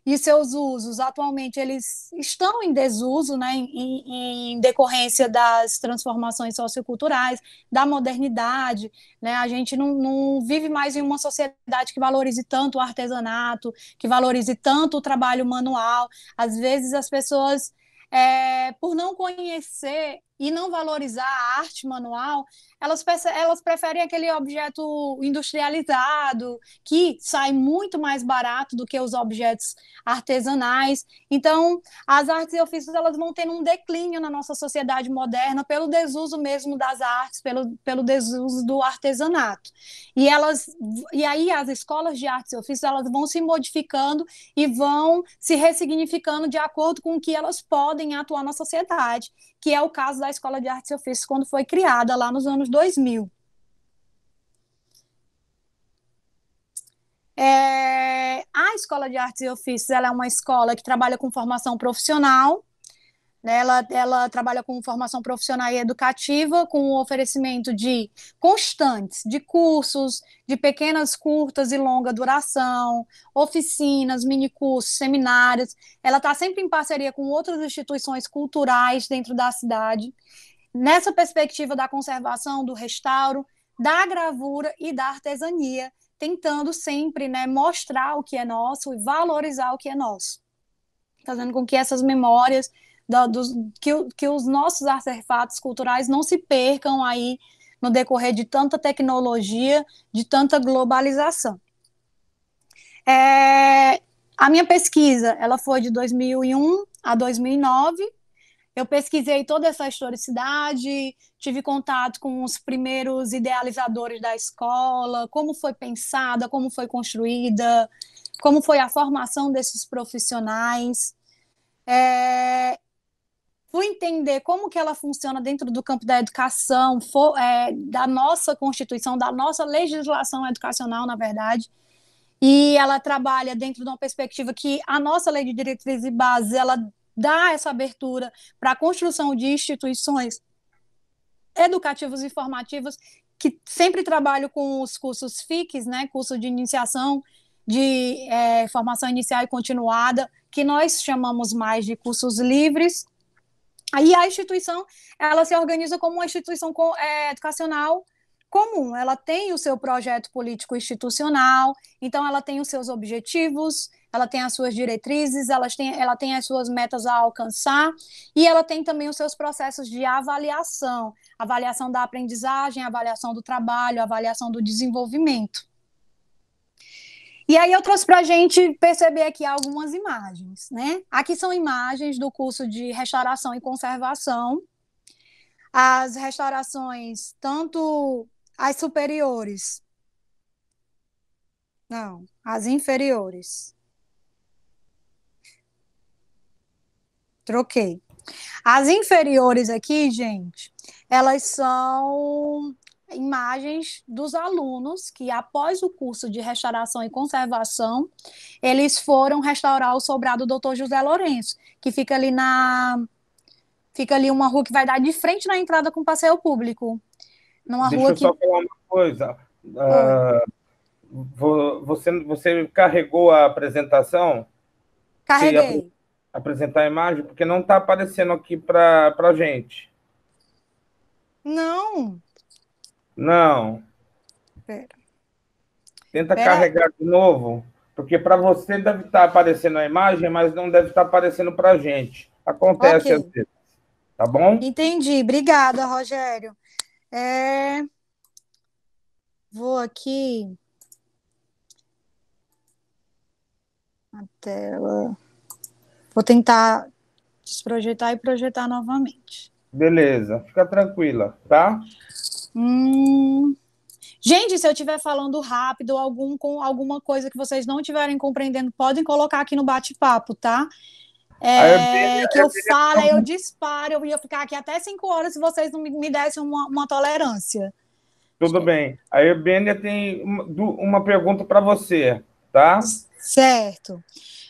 Speaker 2: e seus usos atualmente eles estão em desuso, né, em, em, decorrência das transformações socioculturais, da modernidade, né, a gente não, não vive mais em uma sociedade que valorize tanto o artesanato, que valorize tanto o trabalho manual, às vezes as pessoas é, por não conhecer e não valorizar a arte manual, elas, elas preferem aquele objeto industrializado, que sai muito mais barato do que os objetos artesanais. Então, as artes e ofícios elas vão tendo um declínio na nossa sociedade moderna pelo desuso mesmo das artes, pelo, pelo desuso do artesanato. E elas e aí as escolas de artes e ofícios elas vão se modificando e vão se ressignificando de acordo com o que elas podem atuar na sociedade que é o caso da Escola de Artes e Ofícios quando foi criada lá nos anos 2000. É, a Escola de Artes e Ofícios é uma escola que trabalha com formação profissional, né, ela, ela trabalha com formação profissional e educativa, com o oferecimento de constantes, de cursos, de pequenas, curtas e longa duração, oficinas, minicursos, seminários. Ela está sempre em parceria com outras instituições culturais dentro da cidade, nessa perspectiva da conservação, do restauro, da gravura e da artesania, tentando sempre né, mostrar o que é nosso e valorizar o que é nosso, fazendo com que essas memórias que, que os nossos artefatos culturais não se percam aí no decorrer de tanta tecnologia, de tanta globalização. É, a minha pesquisa, ela foi de 2001 a 2009. Eu pesquisei toda essa historicidade, tive contato com os primeiros idealizadores da escola, como foi pensada, como foi construída, como foi a formação desses profissionais. É, fui entender como que ela funciona dentro do campo da educação, for, é, da nossa Constituição, da nossa legislação educacional, na verdade, e ela trabalha dentro de uma perspectiva que a nossa Lei de Diretrizes e Bases, ela dá essa abertura para a construção de instituições educativas e formativas que sempre trabalho com os cursos FICs, né, curso de iniciação, de é, formação inicial e continuada, que nós chamamos mais de cursos livres, Aí a instituição, ela se organiza como uma instituição é, educacional comum, ela tem o seu projeto político institucional, então ela tem os seus objetivos, ela tem as suas diretrizes, ela tem, ela tem as suas metas a alcançar e ela tem também os seus processos de avaliação, avaliação da aprendizagem, avaliação do trabalho, avaliação do desenvolvimento. E aí eu trouxe para a gente perceber aqui algumas imagens, né? Aqui são imagens do curso de restauração e conservação. As restaurações, tanto as superiores, não, as inferiores. Troquei. As inferiores aqui, gente, elas são imagens dos alunos que, após o curso de restauração e conservação, eles foram restaurar o sobrado do Dr. José Lourenço, que fica ali na fica ali uma rua que vai dar de frente na entrada com o passeio público. Numa Deixa rua eu que... só
Speaker 3: falar uma coisa. Uh, você, você carregou a apresentação? Carreguei. Ap apresentar a imagem, porque não está aparecendo aqui para a gente.
Speaker 2: Não.
Speaker 3: Não. Pera. Tenta Pera. carregar de novo, porque para você deve estar tá aparecendo a imagem, mas não deve estar tá aparecendo para a gente. Acontece okay. às
Speaker 2: vezes. Tá bom? Entendi. Obrigada, Rogério. É... Vou aqui. A tela. Vou tentar desprojetar e projetar novamente.
Speaker 3: Beleza, fica tranquila, tá?
Speaker 2: Hum... Gente, se eu estiver falando rápido, algum com alguma coisa que vocês não estiverem compreendendo, podem colocar aqui no bate-papo, tá? É, eu que eu, falo, eu disparo, eu ia ficar aqui até 5 horas se vocês não me dessem uma, uma tolerância.
Speaker 3: Tudo bem. A Eugênia tem uma, uma pergunta para você, tá?
Speaker 2: Certo.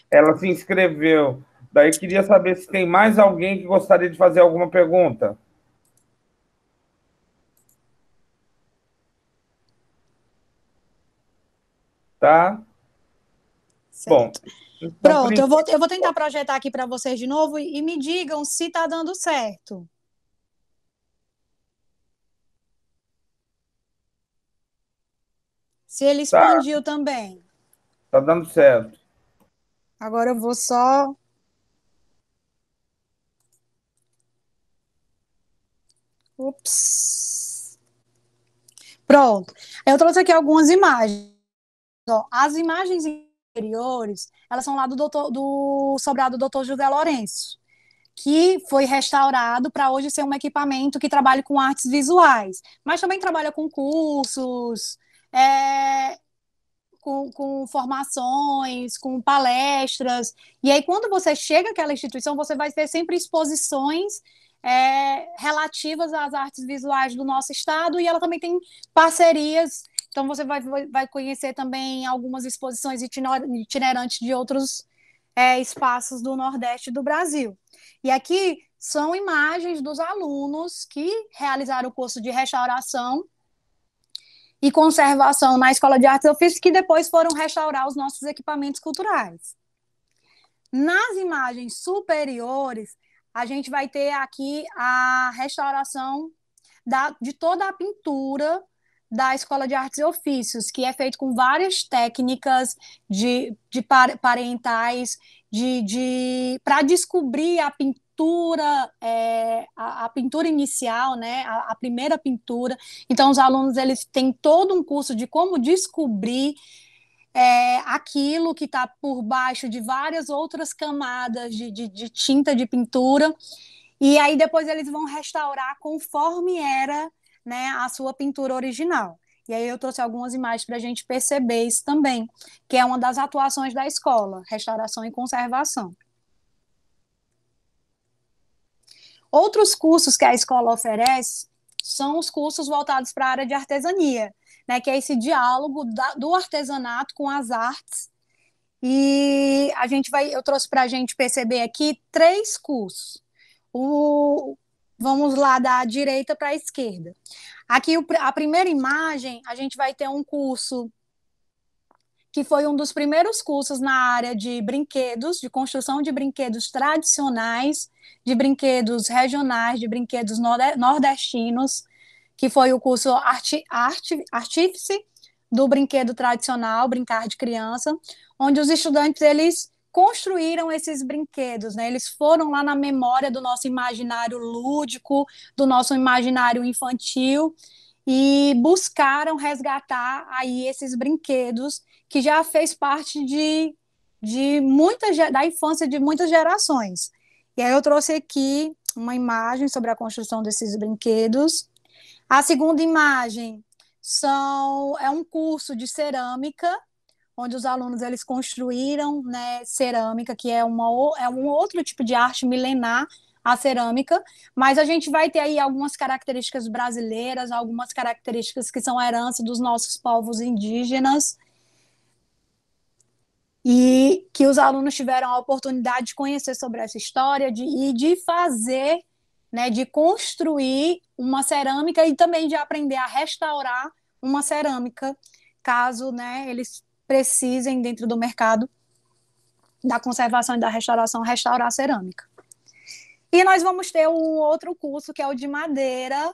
Speaker 3: Ela se inscreveu. Daí queria saber se tem mais alguém que gostaria de fazer alguma pergunta. tá? Certo. Bom. Então,
Speaker 2: Pronto, eu vou, eu vou tentar projetar aqui para vocês de novo e, e me digam se está dando certo. Se ele tá. expandiu tá. também.
Speaker 3: Tá dando certo.
Speaker 2: Agora eu vou só. Ups. Pronto. Eu trouxe aqui algumas imagens. Ó, as imagens interiores, elas são lá do, doutor, do sobrado do Dr. José Lourenço, que foi restaurado para hoje ser um equipamento que trabalha com artes visuais, mas também trabalha com cursos, é, com, com, formações, com palestras. E aí, quando você chega àquela instituição, você vai ter sempre exposições é, relativas às artes visuais do nosso estado e ela também tem parcerias. Então você vai, vai conhecer também algumas exposições itinerantes de outros é, espaços do Nordeste do Brasil. E aqui são imagens dos alunos que realizaram o curso de restauração e conservação na Escola de Artes Ofícios, que depois foram restaurar os nossos equipamentos culturais. Nas imagens superiores, a gente vai ter aqui a restauração da, de toda a pintura da Escola de Artes e Ofícios, que é feito com várias técnicas de, de parentais, de, de para descobrir a pintura, é, a, a, pintura inicial, né, a, a, primeira pintura. Então os alunos eles têm todo um curso de como descobrir é, aquilo que está por baixo de várias outras camadas de, de, de tinta de pintura. E aí depois eles vão restaurar conforme era né, a sua pintura original. E aí eu trouxe algumas imagens para a gente perceber isso também, que é uma das atuações da escola, restauração e conservação. Outros cursos que a escola oferece são os cursos voltados para a área de artesania, né, que é esse diálogo da, do artesanato com as artes. E a gente vai, eu trouxe para a gente perceber aqui três cursos. O, vamos lá da direita para a esquerda. Aqui a primeira imagem, a gente vai ter um curso que foi um dos primeiros cursos na área de brinquedos, de construção de brinquedos tradicionais, de brinquedos regionais, de brinquedos nordestinos que foi o curso Arti, Arti, Artífice do Brinquedo Tradicional, Brincar de Criança, onde os estudantes, eles construíram esses brinquedos, né? Eles foram lá na memória do nosso imaginário lúdico, do nosso imaginário infantil e buscaram resgatar aí esses brinquedos que já fez parte de, de muitas da infância de muitas gerações. E aí eu trouxe aqui uma imagem sobre a construção desses brinquedos. A segunda imagem são é um curso de cerâmica onde os alunos eles construíram né, cerâmica, que é, uma, é um outro tipo de arte milenar, a cerâmica, mas a gente vai ter aí algumas características brasileiras, algumas características que são a herança dos nossos povos indígenas, e que os alunos tiveram a oportunidade de conhecer sobre essa história de, e de fazer né, de construir uma cerâmica e também de aprender a restaurar uma cerâmica, caso né, eles precisem, dentro do mercado da conservação e da restauração, restaurar a cerâmica. E nós vamos ter um outro curso, que é o de madeira,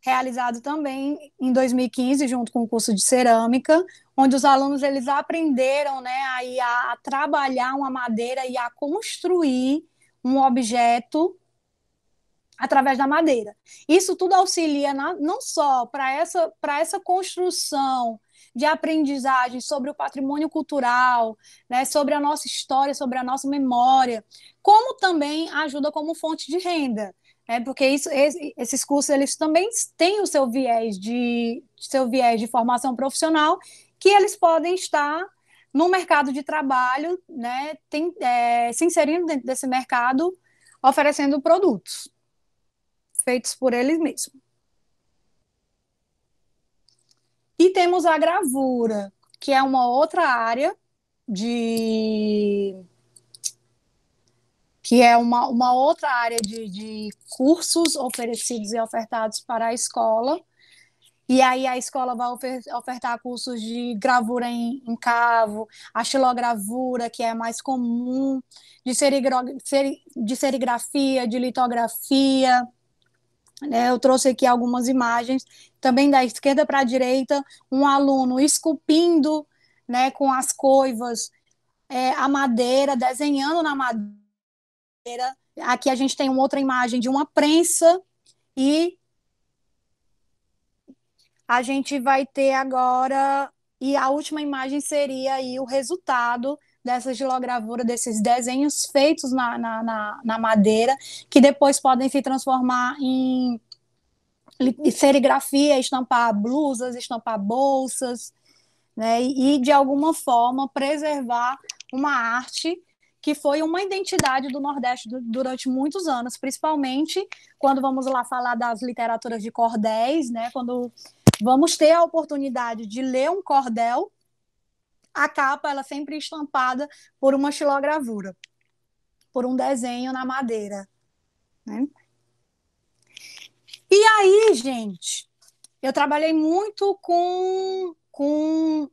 Speaker 2: realizado também em 2015, junto com o curso de cerâmica, onde os alunos eles aprenderam né, a, a trabalhar uma madeira e a construir um objeto através da madeira. Isso tudo auxilia na, não só para essa, para essa construção de aprendizagem sobre o patrimônio cultural, né, sobre a nossa história, sobre a nossa memória, como também ajuda como fonte de renda. Né, porque isso, esses cursos eles também têm o seu viés de seu viés de formação profissional que eles podem estar no mercado de trabalho, né, tem, é, se inserindo dentro desse mercado, oferecendo produtos feitos por eles mesmos. E temos a gravura, que é uma outra área de que é uma, uma outra área de, de cursos oferecidos e ofertados para a escola, e aí a escola vai ofertar cursos de gravura em, em cavo, a xilogravura, que é mais comum, de, serigro, de serigrafia, de litografia. Né? Eu trouxe aqui algumas imagens, também da esquerda para a direita, um aluno esculpindo né, com as coivas é, a madeira, desenhando na madeira. Aqui a gente tem uma outra imagem de uma prensa e a gente vai ter agora, e a última imagem seria aí o resultado dessa gilogravura, desses desenhos feitos na, na, na, na madeira, que depois podem se transformar em serigrafia, estampar blusas, estampar bolsas, né? E de alguma forma preservar uma arte que foi uma identidade do Nordeste durante muitos anos, principalmente quando vamos lá falar das literaturas de cordéis, né? Quando vamos ter a oportunidade de ler um cordel. A capa ela sempre é estampada por uma xilogravura, por um desenho na madeira. Né? E aí, gente, eu trabalhei muito com, com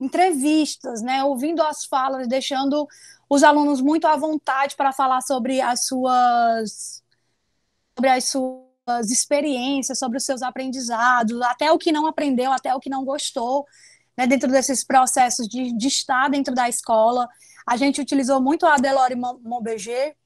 Speaker 2: entrevistas, né? ouvindo as falas, deixando os alunos muito à vontade para falar sobre as suas sobre as suas suas experiências, sobre os seus aprendizados, até o que não aprendeu, até o que não gostou, né, dentro desses processos de, de estar dentro da escola. A gente utilizou muito a Delore Montberger,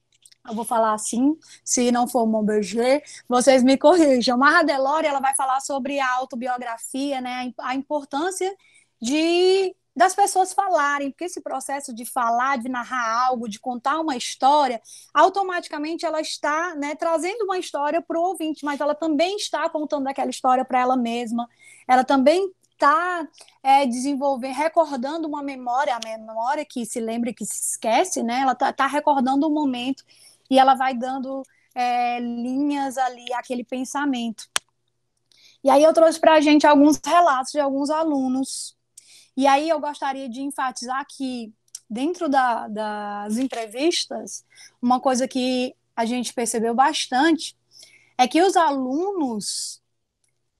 Speaker 2: eu vou falar assim, se não for Montberger, vocês me corrijam. Mas a Delore, ela vai falar sobre a autobiografia, né, a importância de das pessoas falarem, porque esse processo de falar, de narrar algo, de contar uma história, automaticamente ela está né, trazendo uma história para o ouvinte, mas ela também está contando aquela história para ela mesma, ela também está é, desenvolvendo, recordando uma memória, a memória que se lembra e que se esquece, né? Ela está tá recordando um momento e ela vai dando é, linhas ali àquele pensamento. E aí eu trouxe para a gente alguns relatos de alguns alunos e aí eu gostaria de enfatizar que, dentro da, das entrevistas, uma coisa que a gente percebeu bastante é que os alunos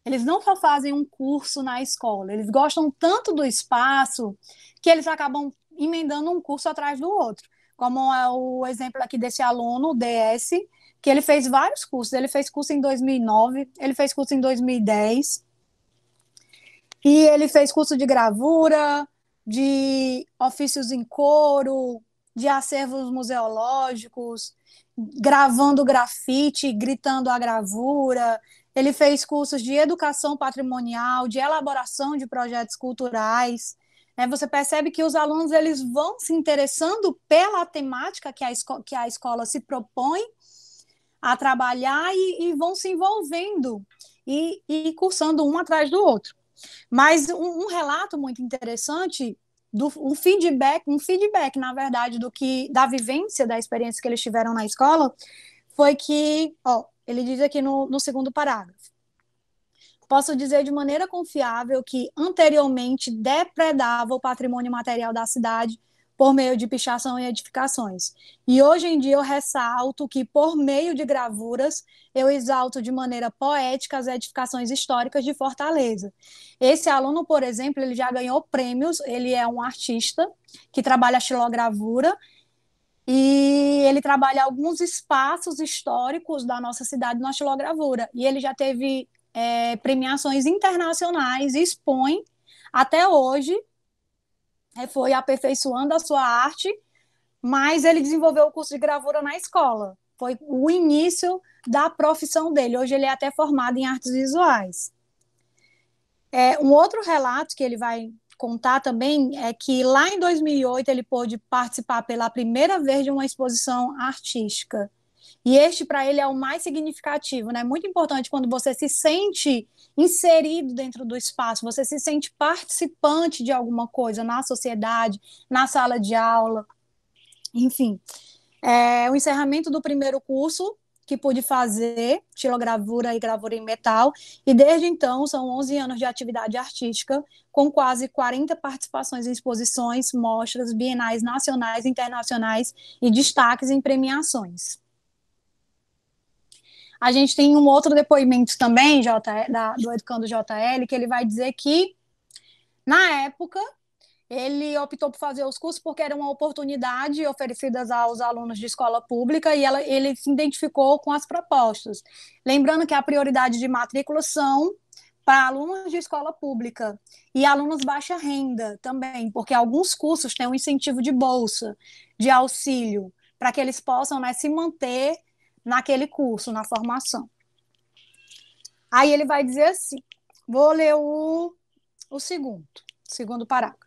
Speaker 2: eles não só fazem um curso na escola, eles gostam tanto do espaço que eles acabam emendando um curso atrás do outro. Como é o exemplo aqui desse aluno, o DS, que ele fez vários cursos. Ele fez curso em 2009, ele fez curso em 2010, e ele fez curso de gravura, de ofícios em couro, de acervos museológicos, gravando grafite, gritando a gravura. Ele fez cursos de educação patrimonial, de elaboração de projetos culturais. É, você percebe que os alunos eles vão se interessando pela temática que a, esco que a escola se propõe a trabalhar e, e vão se envolvendo e, e cursando um atrás do outro. Mas um, um relato muito interessante do, um feedback, um feedback, na verdade, do que da vivência, da experiência que eles tiveram na escola, foi que, ó, ele diz aqui no, no segundo parágrafo. Posso dizer de maneira confiável que anteriormente depredava o patrimônio material da cidade por meio de pichação e edificações. E hoje em dia eu ressalto que, por meio de gravuras, eu exalto de maneira poética as edificações históricas de Fortaleza. Esse aluno, por exemplo, ele já ganhou prêmios, ele é um artista que trabalha xilogravura e ele trabalha alguns espaços históricos da nossa cidade na xilogravura. E ele já teve é, premiações internacionais, expõe até hoje é, foi aperfeiçoando a sua arte, mas ele desenvolveu o curso de gravura na escola. Foi o início da profissão dele. Hoje ele é até formado em artes visuais. É, um outro relato que ele vai contar também é que lá em 2008 ele pôde participar pela primeira vez de uma exposição artística. E este, para ele, é o mais significativo, né? Muito importante quando você se sente inserido dentro do espaço, você se sente participante de alguma coisa na sociedade, na sala de aula, enfim. É, o encerramento do primeiro curso que pude fazer, gravura e gravura em metal, e desde então são 11 anos de atividade artística, com quase 40 participações em exposições, mostras, bienais nacionais, internacionais e destaques em premiações. A gente tem um outro depoimento também, J, da, do Educando JL, que ele vai dizer que, na época, ele optou por fazer os cursos porque era uma oportunidade oferecida aos alunos de escola pública e ela, ele se identificou com as propostas. Lembrando que a prioridade de matrícula são para alunos de escola pública e alunos baixa renda também, porque alguns cursos têm um incentivo de bolsa, de auxílio, para que eles possam né, se manter naquele curso, na formação. Aí ele vai dizer assim: vou ler o, o segundo, segundo parágrafo.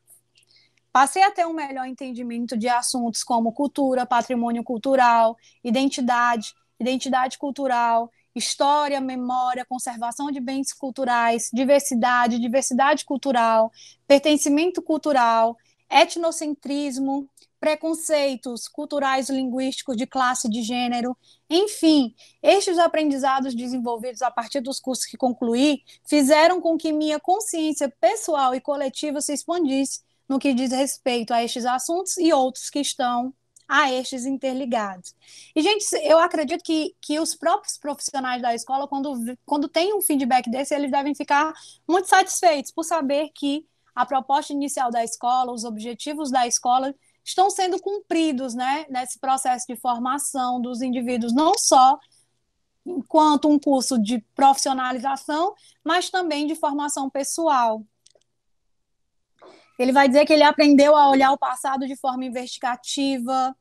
Speaker 2: Passei a ter um melhor entendimento de assuntos como cultura, patrimônio cultural, identidade, identidade cultural, história, memória, conservação de bens culturais, diversidade, diversidade cultural, pertencimento cultural, etnocentrismo, preconceitos culturais linguísticos de classe de gênero. Enfim, estes aprendizados desenvolvidos a partir dos cursos que concluí fizeram com que minha consciência pessoal e coletiva se expandisse no que diz respeito a estes assuntos e outros que estão a estes interligados. E, gente, eu acredito que, que os próprios profissionais da escola, quando, quando tem um feedback desse, eles devem ficar muito satisfeitos por saber que a proposta inicial da escola, os objetivos da escola estão sendo cumpridos né, nesse processo de formação dos indivíduos, não só enquanto um curso de profissionalização, mas também de formação pessoal. Ele vai dizer que ele aprendeu a olhar o passado de forma investigativa,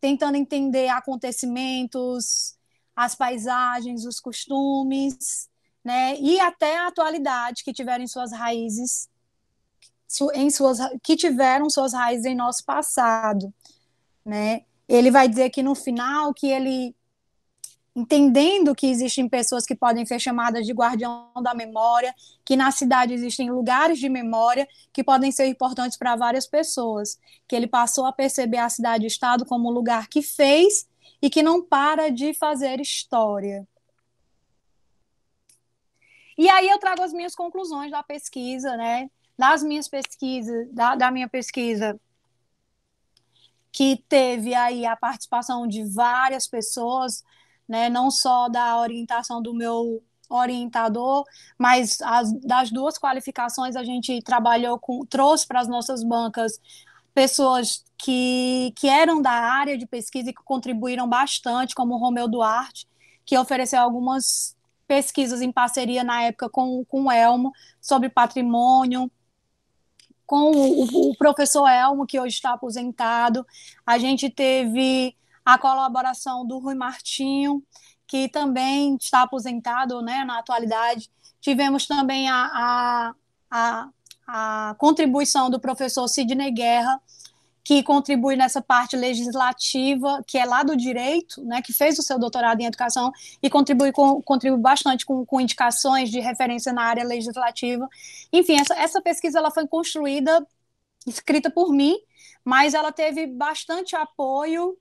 Speaker 2: tentando entender acontecimentos, as paisagens, os costumes, né, e até a atualidade que tiveram suas raízes em suas, que tiveram suas raízes em nosso passado, né? Ele vai dizer aqui no final que ele entendendo que existem pessoas que podem ser chamadas de guardião da memória, que na cidade existem lugares de memória que podem ser importantes para várias pessoas, que ele passou a perceber a cidade-estado como um lugar que fez e que não para de fazer história. E aí eu trago as minhas conclusões da pesquisa, né? das minhas pesquisas, da, da minha pesquisa, que teve aí a participação de várias pessoas, né, não só da orientação do meu orientador, mas as, das duas qualificações a gente trabalhou com, trouxe para as nossas bancas pessoas que, que eram da área de pesquisa e que contribuíram bastante, como o Romeu Duarte, que ofereceu algumas pesquisas em parceria na época com, com o Elmo sobre patrimônio, com o, o professor Elmo, que hoje está aposentado. A gente teve a colaboração do Rui Martinho, que também está aposentado né, na atualidade. Tivemos também a, a, a, a contribuição do professor Sidney Guerra, que contribui nessa parte legislativa, que é lá do direito, né, que fez o seu doutorado em educação e contribui, com, contribui bastante com, com indicações de referência na área legislativa. Enfim, essa, essa pesquisa ela foi construída, escrita por mim, mas ela teve bastante apoio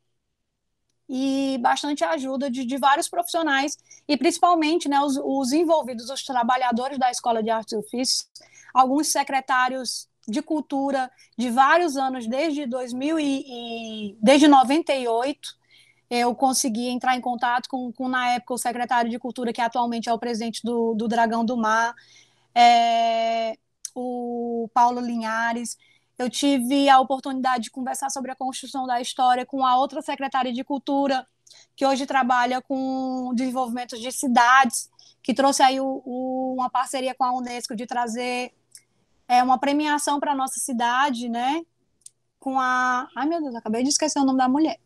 Speaker 2: e bastante ajuda de, de vários profissionais e principalmente né, os, os envolvidos, os trabalhadores da Escola de Artes e Ofícios, alguns secretários de cultura de vários anos, desde 2000 e, e desde 98, eu consegui entrar em contato com, com, na época, o secretário de Cultura, que atualmente é o presidente do, do Dragão do Mar, é, o Paulo Linhares. Eu tive a oportunidade de conversar sobre a construção da história com a outra secretária de Cultura, que hoje trabalha com desenvolvimento de cidades, que trouxe aí o, o, uma parceria com a Unesco de trazer é, uma premiação para a nossa cidade, né? Com a. Ai, meu Deus, acabei de esquecer o nome da mulher.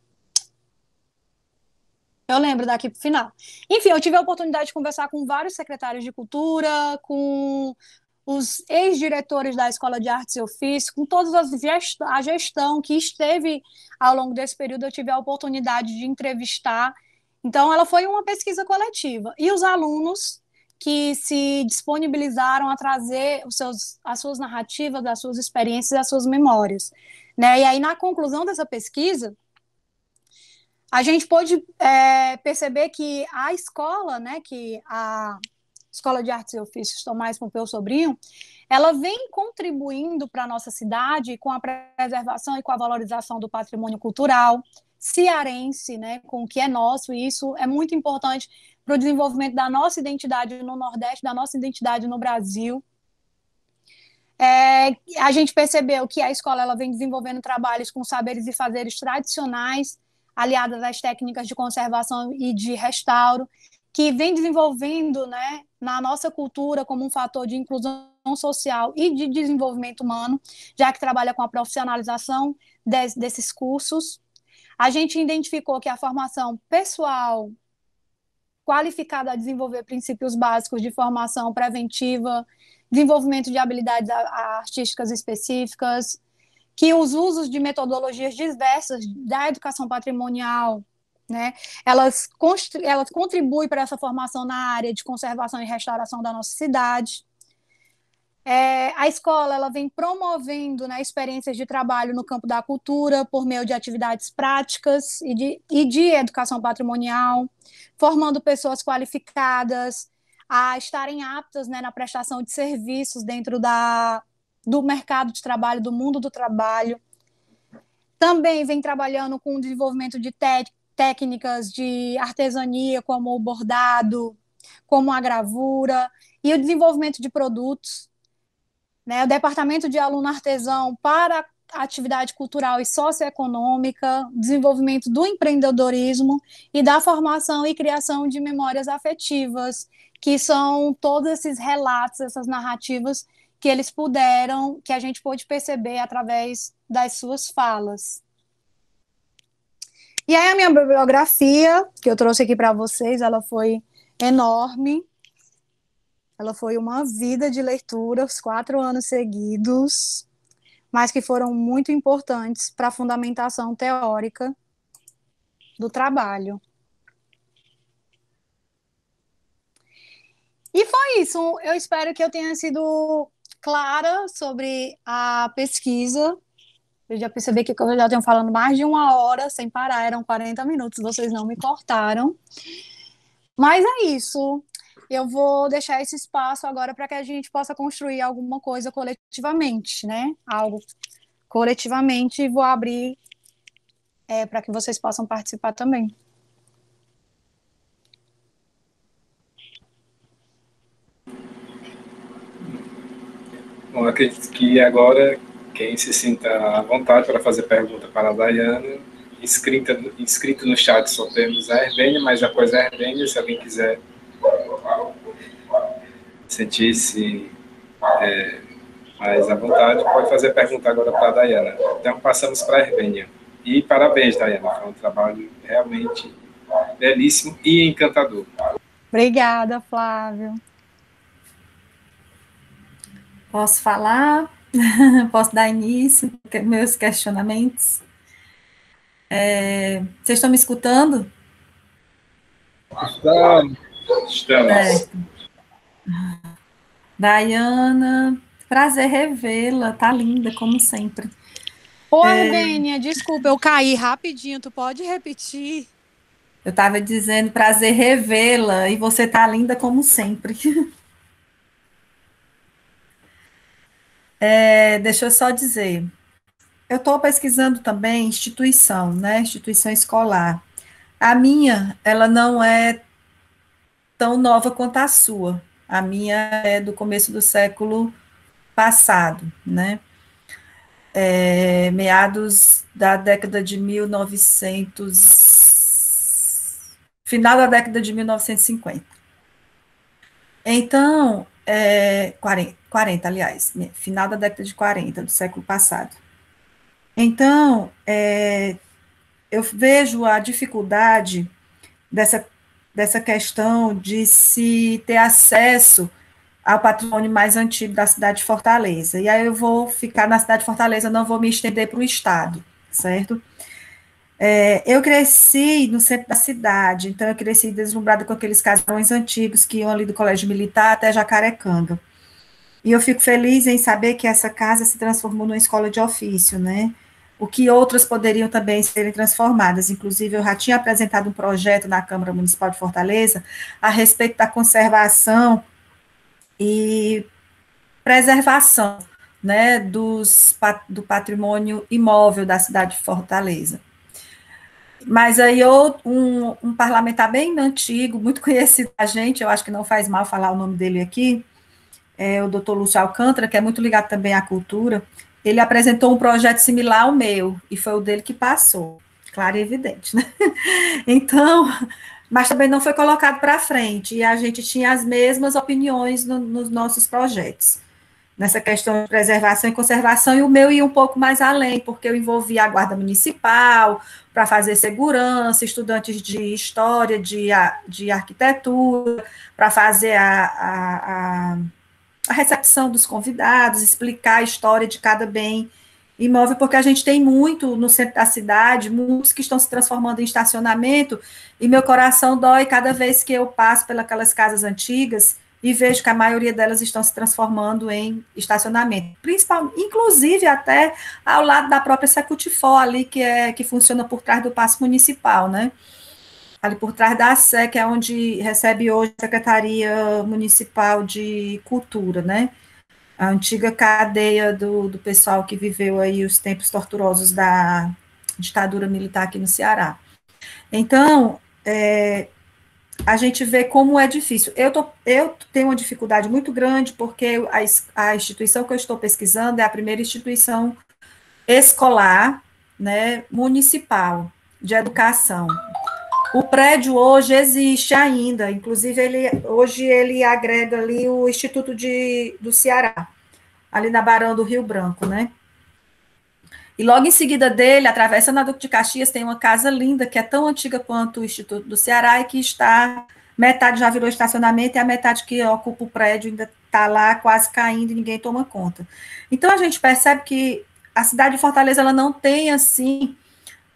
Speaker 2: Eu lembro daqui pro final. Enfim, eu tive a oportunidade de conversar com vários secretários de cultura, com os ex-diretores da Escola de Artes e Ofício, com toda gest a gestão que esteve ao longo desse período, eu tive a oportunidade de entrevistar. Então, ela foi uma pesquisa coletiva. E os alunos que se disponibilizaram a trazer os seus, as suas narrativas, as suas experiências, as suas memórias. Né? E aí, na conclusão dessa pesquisa, a gente pôde é, perceber que a escola, né, que a Escola de Artes e Ofícios Tomás Pompeu Sobrinho, ela vem contribuindo para a nossa cidade com a preservação e com a valorização do patrimônio cultural cearense, né, com o que é nosso, e isso é muito importante para o desenvolvimento da nossa identidade no Nordeste, da nossa identidade no Brasil. É, a gente percebeu que a escola ela vem desenvolvendo trabalhos com saberes e fazeres tradicionais, aliadas às técnicas de conservação e de restauro, que vem desenvolvendo né, na nossa cultura como um fator de inclusão social e de desenvolvimento humano, já que trabalha com a profissionalização des, desses cursos. A gente identificou que a formação pessoal qualificada a desenvolver princípios básicos de formação preventiva, desenvolvimento de habilidades artísticas específicas, que os usos de metodologias diversas da educação patrimonial, né, elas, elas contribuem para essa formação na área de conservação e restauração da nossa cidade. É, a escola ela vem promovendo né, experiências de trabalho no campo da cultura por meio de atividades práticas e de, e de educação patrimonial, formando pessoas qualificadas a estarem aptas né, na prestação de serviços dentro da, do mercado de trabalho, do mundo do trabalho. Também vem trabalhando com o desenvolvimento de técnicas de artesania, como o bordado, como a gravura, e o desenvolvimento de produtos né, o Departamento de Aluno Artesão para atividade cultural e socioeconômica, desenvolvimento do empreendedorismo e da formação e criação de memórias afetivas, que são todos esses relatos, essas narrativas que eles puderam, que a gente pôde perceber através das suas falas. E aí a minha bibliografia, que eu trouxe aqui para vocês, ela foi enorme. Ela foi uma vida de leitura, os quatro anos seguidos, mas que foram muito importantes para a fundamentação teórica do trabalho. E foi isso. Eu espero que eu tenha sido clara sobre a pesquisa. Eu já percebi que eu já tenho falando mais de uma hora sem parar, eram 40 minutos, vocês não me cortaram. Mas é isso eu vou deixar esse espaço agora para que a gente possa construir alguma coisa coletivamente, né? Algo coletivamente e vou abrir é, para que vocês possam participar também.
Speaker 1: Bom, acredito que agora quem se sinta à vontade para fazer pergunta para a Dayana, inscrita, inscrito no chat só temos a Hervênia, mas após a Hervênia, se alguém quiser sentir-se é, mais à vontade, pode fazer pergunta agora para a Dayana. Então, passamos para a Hervênia. E parabéns, Dayana, foi um trabalho realmente belíssimo e encantador.
Speaker 4: Obrigada, Flávio. Posso falar? Posso dar início meus questionamentos? É, vocês estão me escutando?
Speaker 1: Estamos. Estamos. É.
Speaker 4: Dayana, prazer revê-la, tá linda, como sempre. Ô, é... desculpa, eu caí rapidinho, tu pode repetir? Eu estava dizendo, prazer revê-la, e você tá linda como sempre. É, deixa eu só dizer, eu estou pesquisando também instituição, né, instituição escolar. A minha, ela não é tão nova quanto a sua, a minha é do começo do século passado, né? É, meados da década de 1900, final da década de 1950. Então, é, 40, 40, aliás, final da década de 40, do século passado. Então, é, eu vejo a dificuldade dessa dessa questão de se ter acesso ao patrimônio mais antigo da cidade de Fortaleza. E aí eu vou ficar na cidade de Fortaleza, não vou me estender para o estado, certo? É, eu cresci no centro da cidade, então eu cresci deslumbrada com aqueles casarões antigos que iam ali do Colégio Militar até Jacarecanga. E eu fico feliz em saber que essa casa se transformou numa escola de ofício, né? o que outras poderiam também serem transformadas. Inclusive, eu já tinha apresentado um projeto na Câmara Municipal de Fortaleza a respeito da conservação e preservação né, dos, do patrimônio imóvel da cidade de Fortaleza. Mas aí eu, um, um parlamentar bem antigo, muito conhecido da gente, eu acho que não faz mal falar o nome dele aqui, é o doutor Lúcio Alcântara, que é muito ligado também à cultura, ele apresentou um projeto similar ao meu, e foi o dele que passou. Claro e evidente, né? Então, mas também não foi colocado para frente, e a gente tinha as mesmas opiniões no, nos nossos projetos, nessa questão de preservação e conservação, e o meu ia um pouco mais além, porque eu envolvia a Guarda Municipal para fazer segurança, estudantes de história, de, de arquitetura, para fazer a, a, a a recepção dos convidados, explicar a história de cada bem imóvel, porque a gente tem muito no centro da cidade, muitos que estão se transformando em estacionamento, e meu coração dói cada vez que eu passo pelas casas antigas e vejo que a maioria delas estão se transformando em estacionamento, principalmente inclusive até ao lado da própria Secutifó ali, que, é, que funciona por trás do Passo Municipal, né? ali por trás da Sec que é onde recebe hoje a Secretaria Municipal de Cultura, né? A antiga cadeia do, do pessoal que viveu aí os tempos torturosos da ditadura militar aqui no Ceará. Então, é, a gente vê como é difícil. Eu, tô, eu tenho uma dificuldade muito grande, porque a, a instituição que eu estou pesquisando é a primeira instituição escolar, né, municipal, de educação o prédio hoje existe ainda, inclusive ele hoje ele agrega ali o Instituto de, do Ceará, ali na Barão do Rio Branco, né? E logo em seguida dele, atravessa na Duque de Caxias, tem uma casa linda, que é tão antiga quanto o Instituto do Ceará e que está, metade já virou estacionamento e a metade que ocupa o prédio ainda está lá quase caindo e ninguém toma conta. Então a gente percebe que a cidade de Fortaleza ela não tem assim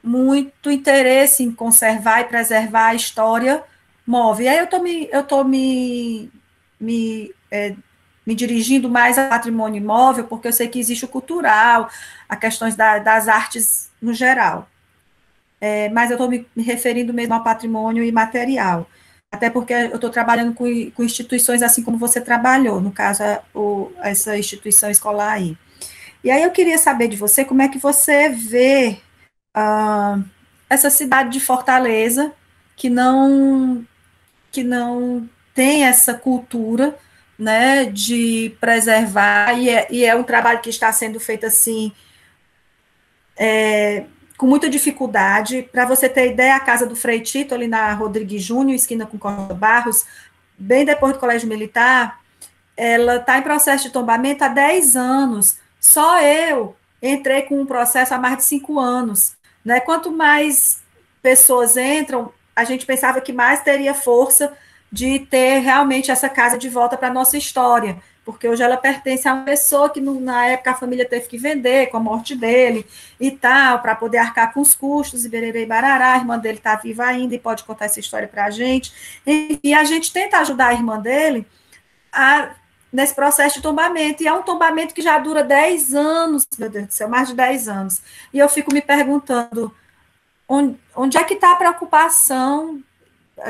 Speaker 4: muito interesse em conservar e preservar a história move. E aí eu estou me, eu me, me, é, me dirigindo mais ao patrimônio imóvel, porque eu sei que existe o cultural, a questões da, das artes no geral. É, mas eu estou me, me, referindo mesmo ao patrimônio imaterial. Até porque eu estou trabalhando com, com, instituições assim como você trabalhou, no caso, o, essa instituição escolar aí. E aí eu queria saber de você como é que você vê ah, essa cidade de Fortaleza que não que não tem essa cultura né, de preservar, e é, e é um trabalho que está sendo feito assim é, com muita dificuldade. Para você ter ideia, a casa do Frei Tito, ali na Rodrigues Júnior, esquina com Costa Barros, bem depois do Colégio Militar, ela está em processo de tombamento há 10 anos. Só eu entrei com um processo há mais de 5 anos. Né? Quanto mais pessoas entram, a gente pensava que mais teria força de ter realmente essa casa de volta para a nossa história, porque hoje ela pertence a uma pessoa que na época a família teve que vender com a morte dele e tal, para poder arcar com os custos, e bererei barará, a irmã dele está viva ainda e pode contar essa história para a gente, e, e a gente tenta ajudar a irmã dele a nesse processo de tombamento. E é um tombamento que já dura 10 anos, meu Deus do céu, mais de 10 anos. E eu fico me perguntando onde, onde é que está a preocupação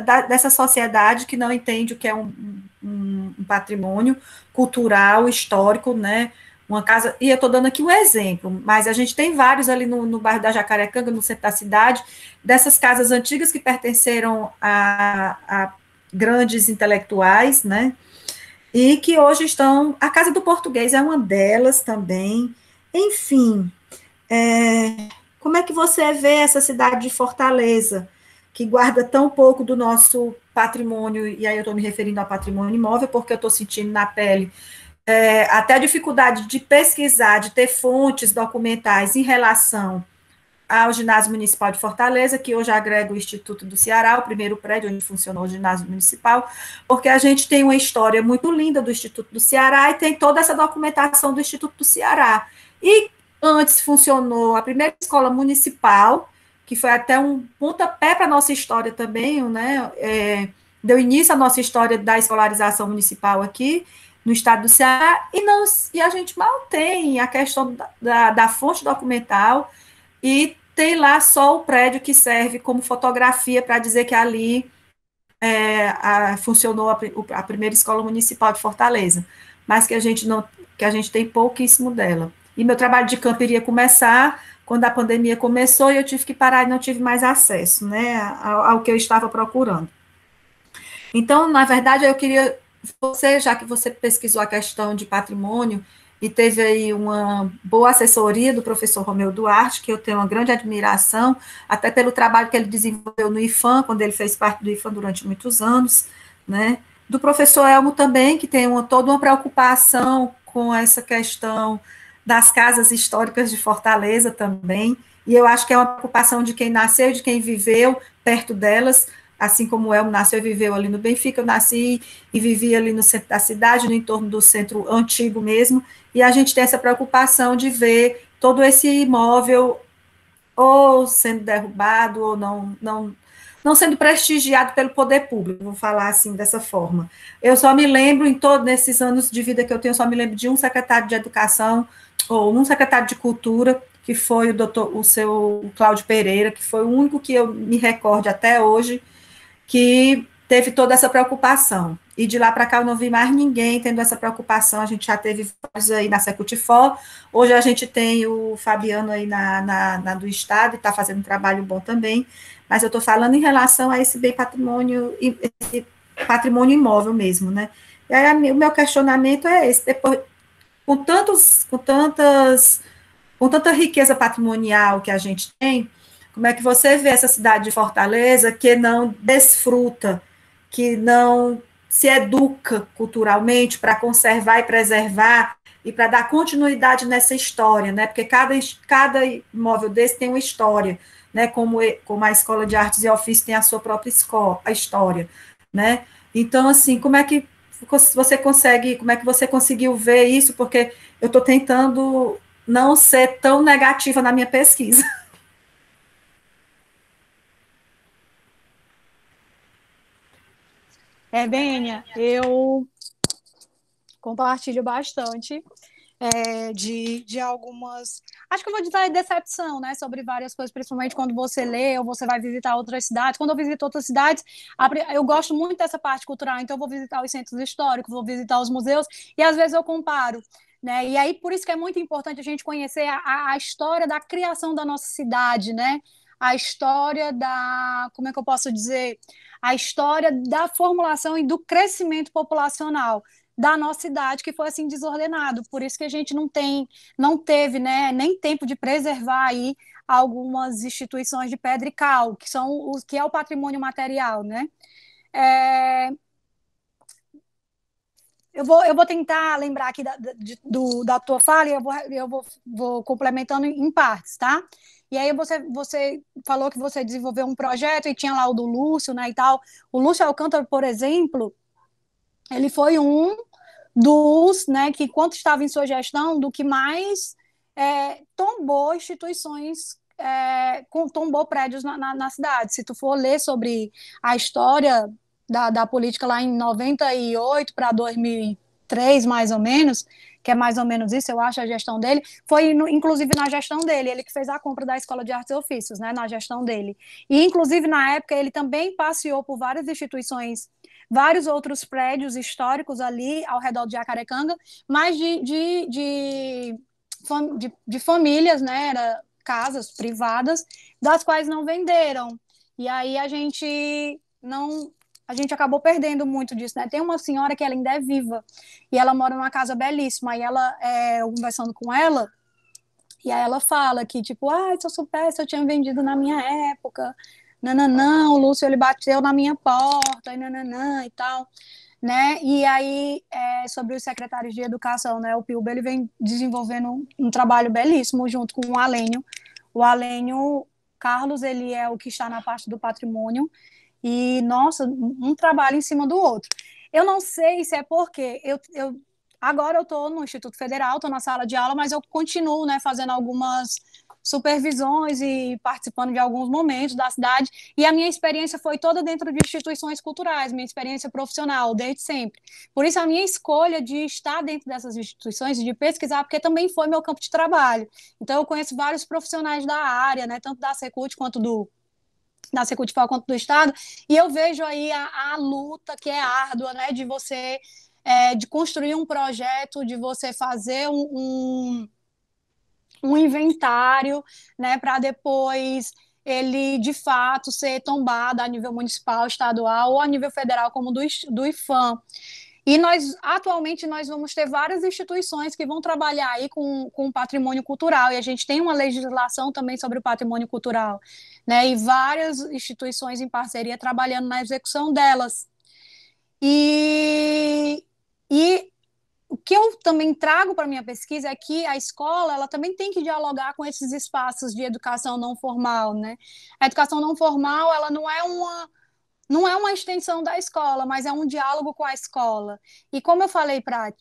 Speaker 4: da, dessa sociedade que não entende o que é um, um, um patrimônio cultural, histórico, né? Uma casa, e eu estou dando aqui um exemplo, mas a gente tem vários ali no, no bairro da Jacarecanga, no centro da cidade, dessas casas antigas que pertenceram a, a grandes intelectuais, né? e que hoje estão. A Casa do Português é uma delas também. Enfim, é, como é que você vê essa cidade de Fortaleza, que guarda tão pouco do nosso patrimônio? E aí eu estou me referindo a patrimônio imóvel, porque eu estou sentindo na pele é, até a dificuldade de pesquisar, de ter fontes documentais em relação ao Ginásio Municipal de Fortaleza, que hoje agrega o Instituto do Ceará, o primeiro prédio onde funcionou o Ginásio Municipal, porque a gente tem uma história muito linda do Instituto do Ceará e tem toda essa documentação do Instituto do Ceará. E antes funcionou a primeira escola municipal, que foi até um pontapé para a nossa história também, né? É, deu início à nossa história da escolarização municipal aqui no estado do Ceará, e, não, e a gente mal tem a questão da, da, da fonte documental e tem lá só o prédio que serve como fotografia para dizer que ali é, a, funcionou a, a, primeira escola municipal de Fortaleza, mas que a gente não, que a gente tem pouquíssimo dela. E meu trabalho de campo iria começar quando a pandemia começou e eu tive que parar e não tive mais acesso, né, ao, ao que eu estava procurando. Então, na verdade, eu queria você, já que você pesquisou a questão de patrimônio, e teve aí uma boa assessoria do professor Romeu Duarte, que eu tenho uma grande admiração, até pelo trabalho que ele desenvolveu no IFAM, quando ele fez parte do IFAM durante muitos anos, né? Do professor Elmo também, que tem uma, toda uma preocupação com essa questão das casas históricas de Fortaleza também, e eu acho que é uma preocupação de quem nasceu, de quem viveu perto delas, assim como eu nasceu e viveu ali no Benfica, eu nasci e vivi ali no centro da cidade, no entorno do centro antigo mesmo, e a gente tem essa preocupação de ver todo esse imóvel ou sendo derrubado ou não, não, não sendo prestigiado pelo poder público, vou falar assim dessa forma. Eu só me lembro, em todos esses anos de vida que eu tenho, só me lembro de um secretário de educação ou um secretário de cultura, que foi o doutor, o seu Cláudio Pereira, que foi o único que eu me recorde até hoje, que teve toda essa preocupação. E de lá para cá eu não vi mais ninguém tendo essa preocupação. A gente já teve vários aí na Secutifó. Hoje a gente tem o Fabiano aí na, na, na do Estado e está fazendo um trabalho bom também. Mas eu estou falando em relação a esse bem patrimônio, esse patrimônio imóvel mesmo, né? E aí, o meu questionamento é esse. Depois, com tantos, com tantas, com tanta riqueza patrimonial que a gente tem, como é que você vê essa cidade de Fortaleza que não desfruta, que não se educa culturalmente para conservar e preservar e para dar continuidade nessa história, né? Porque cada, cada imóvel desse tem uma história, né? Como, como a Escola de Artes e Ofícios tem a sua própria escola, a história, né? Então, assim, como é que você consegue, como é que você conseguiu ver isso? Porque eu estou tentando não ser tão negativa na minha pesquisa.
Speaker 2: É, eu compartilho bastante é, de, de algumas. Acho que eu vou dizer decepção, né? Sobre várias coisas, principalmente quando você lê ou você vai visitar outras cidades. Quando eu visito outras cidades, eu gosto muito dessa parte cultural, então eu vou visitar os centros históricos, vou visitar os museus, e às vezes eu comparo. Né? E aí, por isso que é muito importante a gente conhecer a, a história da criação da nossa cidade, né? A história da. Como é que eu posso dizer? a história da formulação e do crescimento populacional da nossa cidade que foi assim desordenado. Por isso que a gente não tem, não teve, né, nem tempo de preservar aí algumas instituições de pedra e cal, que são os que é o patrimônio material, né? É... Eu vou, eu vou tentar lembrar aqui da, de, do, da tua fala e eu, vou, eu vou, vou complementando em partes, tá? E aí você, você falou que você desenvolveu um projeto e tinha lá o do Lúcio, né, e tal. O Lúcio Alcântara, por exemplo, ele foi um dos, né, que enquanto estava em sua gestão, do que mais é, tombou instituições, é, tombou prédios na, na, na cidade. Se tu for ler sobre a história da, da política lá em 98 para 2003, mais ou menos, que é mais ou menos isso, eu acho, a gestão dele, foi no, inclusive na gestão dele, ele que fez a compra da Escola de Artes e Ofícios, né, na gestão dele. E inclusive na época ele também passeou por várias instituições vários outros prédios históricos ali ao redor de Jacarecanga, mas de, de, de, de, de famílias, né? Era casas privadas, das quais não venderam. E aí a gente não a gente acabou perdendo muito disso, né? Tem uma senhora que ela ainda é viva e ela mora numa casa belíssima e ela é, conversando com ela e aí ela fala que tipo, ah, se eu soubesse eu tinha vendido na minha época, não o Lúcio ele bateu na minha porta e nananã e tal, né? E aí é, sobre os secretários de educação, né? O Pilba ele vem desenvolvendo um trabalho belíssimo junto com o Alênio. O Alênio Carlos ele é o que está na parte do patrimônio e, nossa, um trabalho em cima do outro. Eu não sei se é porque eu, eu agora eu estou no Instituto Federal, estou na sala de aula, mas eu continuo né, fazendo algumas supervisões e participando de alguns momentos da cidade. E a minha experiência foi toda dentro de instituições culturais, minha experiência profissional, desde sempre. Por isso, a minha escolha de estar dentro dessas instituições e de pesquisar, porque também foi meu campo de trabalho. Então, eu conheço vários profissionais da área, né, tanto da Secult quanto do na Secutival quanto do Estado, e eu vejo aí a, a luta que é árdua, né, de você, é, de construir um projeto, de você fazer um, um, um inventário, né, para depois ele, de fato, ser tombado a nível municipal, estadual ou a nível federal, como do, do IFAM. E nós, atualmente, nós vamos ter várias instituições que vão trabalhar aí com, com patrimônio cultural, e a gente tem uma legislação também sobre o patrimônio cultural, né? E várias instituições em parceria trabalhando na execução delas. E, e o que eu também trago para minha pesquisa é que a escola ela também tem que dialogar com esses espaços de educação não formal, né? A educação não formal ela não é uma não é uma extensão da escola, mas é um diálogo com a escola. E como eu falei para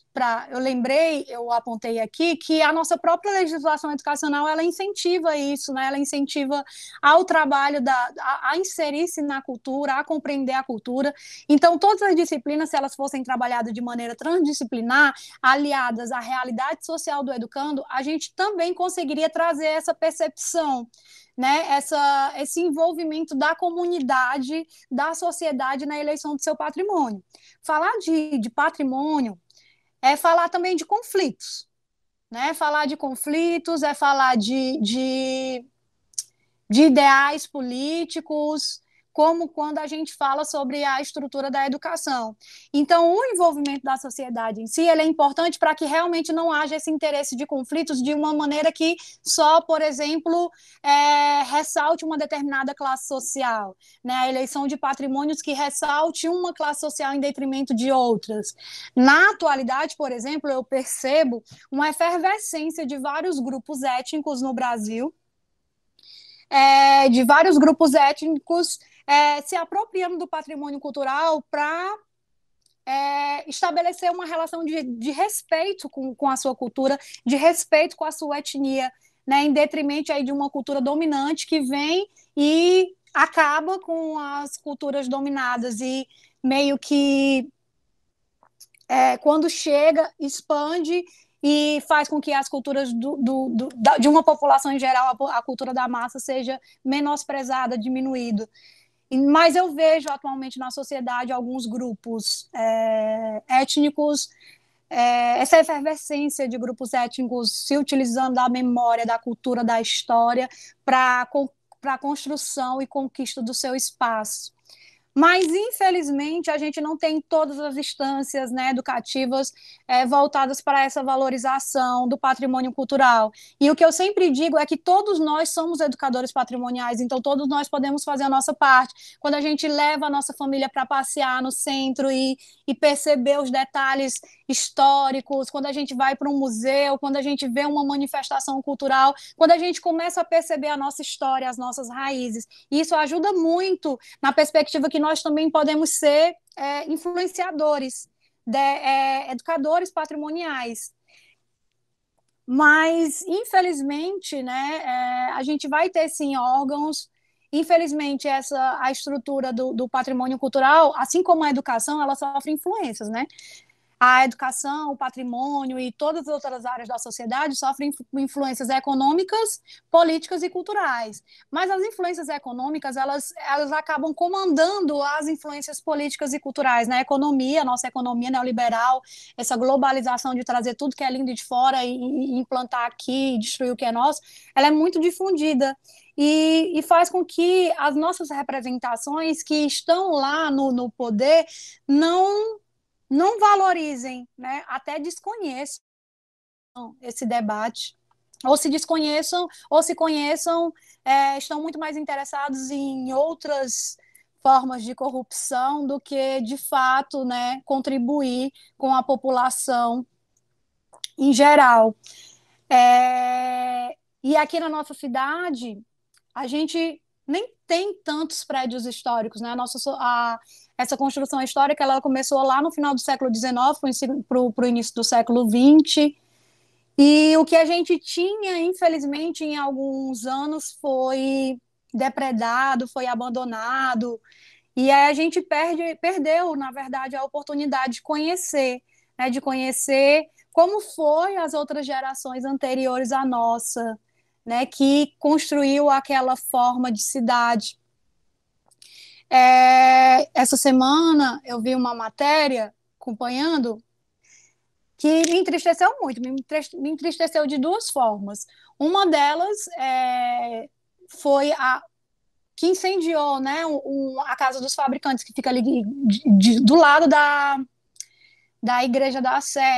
Speaker 2: eu lembrei, eu apontei aqui que a nossa própria legislação educacional, ela incentiva isso, né? Ela incentiva ao trabalho da a, a inserir-se na cultura, a compreender a cultura. Então, todas as disciplinas, se elas fossem trabalhadas de maneira transdisciplinar, aliadas à realidade social do educando, a gente também conseguiria trazer essa percepção né, essa, esse envolvimento da comunidade, da sociedade na eleição do seu patrimônio. Falar de, de patrimônio é falar também de conflitos. Né? Falar de conflitos é falar de, de, de ideais políticos, como quando a gente fala sobre a estrutura da educação. Então, o envolvimento da sociedade em si ele é importante para que realmente não haja esse interesse de conflitos de uma maneira que só, por exemplo, é, ressalte uma determinada classe social, né? a eleição de patrimônios que ressalte uma classe social em detrimento de outras. Na atualidade, por exemplo, eu percebo uma efervescência de vários grupos étnicos no Brasil. É, de vários grupos étnicos é, se apropriando do patrimônio cultural para é, estabelecer uma relação de, de respeito com, com a sua cultura, de respeito com a sua etnia, né, em detrimento aí de uma cultura dominante que vem e acaba com as culturas dominadas e meio que é, quando chega, expande e faz com que as culturas do, do, do, da, de uma população em geral, a, a, cultura da massa, seja menosprezada, diminuída. Mas eu vejo atualmente na sociedade alguns grupos é, étnicos, é, essa efervescência de grupos étnicos se utilizando da memória, da cultura, da história para a construção e conquista do seu espaço mas infelizmente a gente não tem todas as instâncias né, educativas é, voltadas para essa valorização do patrimônio cultural. E o que eu sempre digo é que todos nós somos educadores patrimoniais, então todos nós podemos fazer a nossa parte. Quando a gente leva a nossa família para passear no centro e, e perceber os detalhes históricos, quando a gente vai para um museu, quando a gente vê uma manifestação cultural, quando a gente começa a perceber a nossa história, as nossas raízes. E isso ajuda muito na perspectiva que nós nós também podemos ser é, influenciadores, de, é, educadores patrimoniais. Mas, infelizmente, né, é, a gente vai ter sim órgãos. Infelizmente, essa a estrutura do, do patrimônio cultural, assim como a educação, ela sofre influências, né? a educação, o patrimônio e todas as outras áreas da sociedade sofrem influências econômicas, políticas e culturais. Mas as influências econômicas, elas, elas acabam comandando as influências políticas e culturais na né? economia, nossa economia neoliberal, essa globalização de trazer tudo que é lindo de fora e, e implantar aqui e destruir o que é nosso, ela é muito difundida. E, e, faz com que as nossas representações que estão lá no, no poder não não valorizem, né, até desconheçam esse debate, ou se desconheçam, ou se conheçam, é, estão muito mais interessados em outras formas de corrupção do que, de fato, né, contribuir com a população em geral. É, e aqui na nossa cidade, a gente nem tem tantos prédios históricos, né? A nossa, a, essa construção histórica ela começou lá no final do século XIX para o início do século XX. E o que a gente tinha, infelizmente, em alguns anos foi depredado, foi abandonado. E aí a gente perde, perdeu, na verdade, a oportunidade de conhecer, né, de conhecer como foi as outras gerações anteriores à nossa, né, que construiu aquela forma de cidade. É, essa semana eu vi uma matéria acompanhando que me entristeceu muito, me entristeceu de duas formas. Uma delas é, foi a que incendiou né, um, a casa dos fabricantes, que fica ali de, de, do lado da, da Igreja da Sé.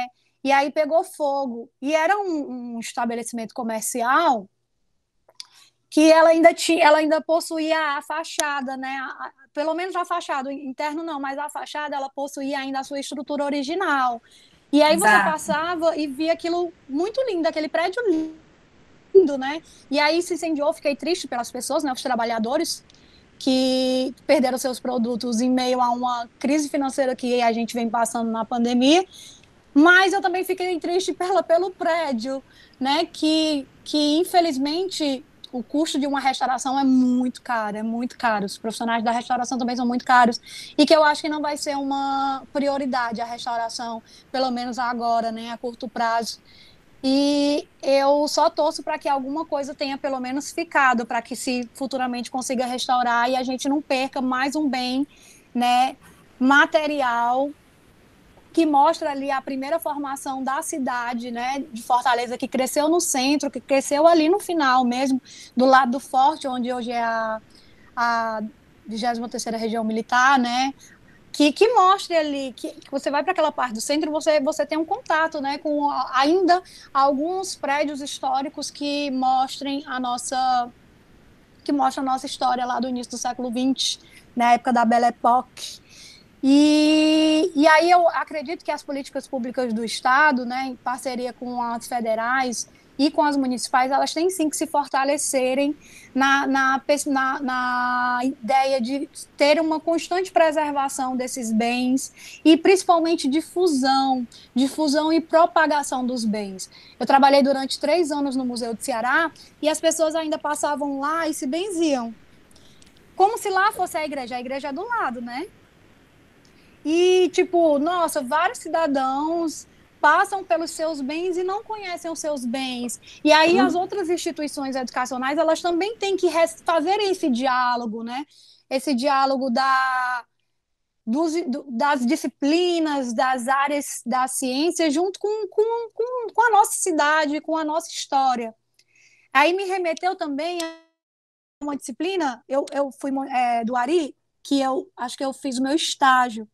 Speaker 2: E aí pegou fogo. E era um, um estabelecimento comercial que ela ainda tinha, ela ainda possuía a fachada, né? A, a, pelo menos a fachada, o interno não, mas a fachada ela possuía ainda a sua estrutura original. E aí Exato. você passava e via aquilo muito lindo, aquele prédio lindo, né? E aí se incendiou, fiquei triste pelas pessoas, né, os trabalhadores que perderam seus produtos em meio a uma crise financeira que a gente vem passando na pandemia. Mas eu também fiquei triste pela pelo prédio, né, que que infelizmente o custo de uma restauração é muito caro, é muito caro. Os profissionais da restauração também são muito caros. E que eu acho que não vai ser uma prioridade a restauração, pelo menos agora, né, a curto prazo. E eu só torço para que alguma coisa tenha pelo menos ficado, para que se futuramente consiga restaurar e a gente não perca mais um bem, né, material que mostra ali a primeira formação da cidade, né, de Fortaleza, que cresceu no centro, que cresceu ali no final mesmo, do lado do forte, onde hoje é a, a 23ª Região Militar, né, que, que mostre ali, que, que você vai para aquela parte do centro, você, você tem um contato, né, com ainda alguns prédios históricos que mostrem a nossa que mostra a nossa história lá do início do século XX, na época da Belle Époque, e, e aí eu acredito que as políticas públicas do Estado, né, em parceria com as federais e com as municipais, elas têm sim que se fortalecerem na, na, na, na ideia de ter uma constante preservação desses bens e principalmente difusão, difusão e propagação dos bens. Eu trabalhei durante três anos no Museu do Ceará e as pessoas ainda passavam lá e se benziam como se lá fosse a igreja. A igreja é do lado, né? E, tipo, nossa, vários cidadãos passam pelos seus bens e não conhecem os seus bens. E aí uhum. as outras instituições educacionais, elas também têm que fazer esse diálogo, né? Esse diálogo da dos, do, das disciplinas, das áreas da ciência, junto com, com, com, com a nossa cidade, com a nossa história. Aí me remeteu também a uma disciplina, eu, eu fui é, do Ari, que eu acho que eu fiz o meu estágio,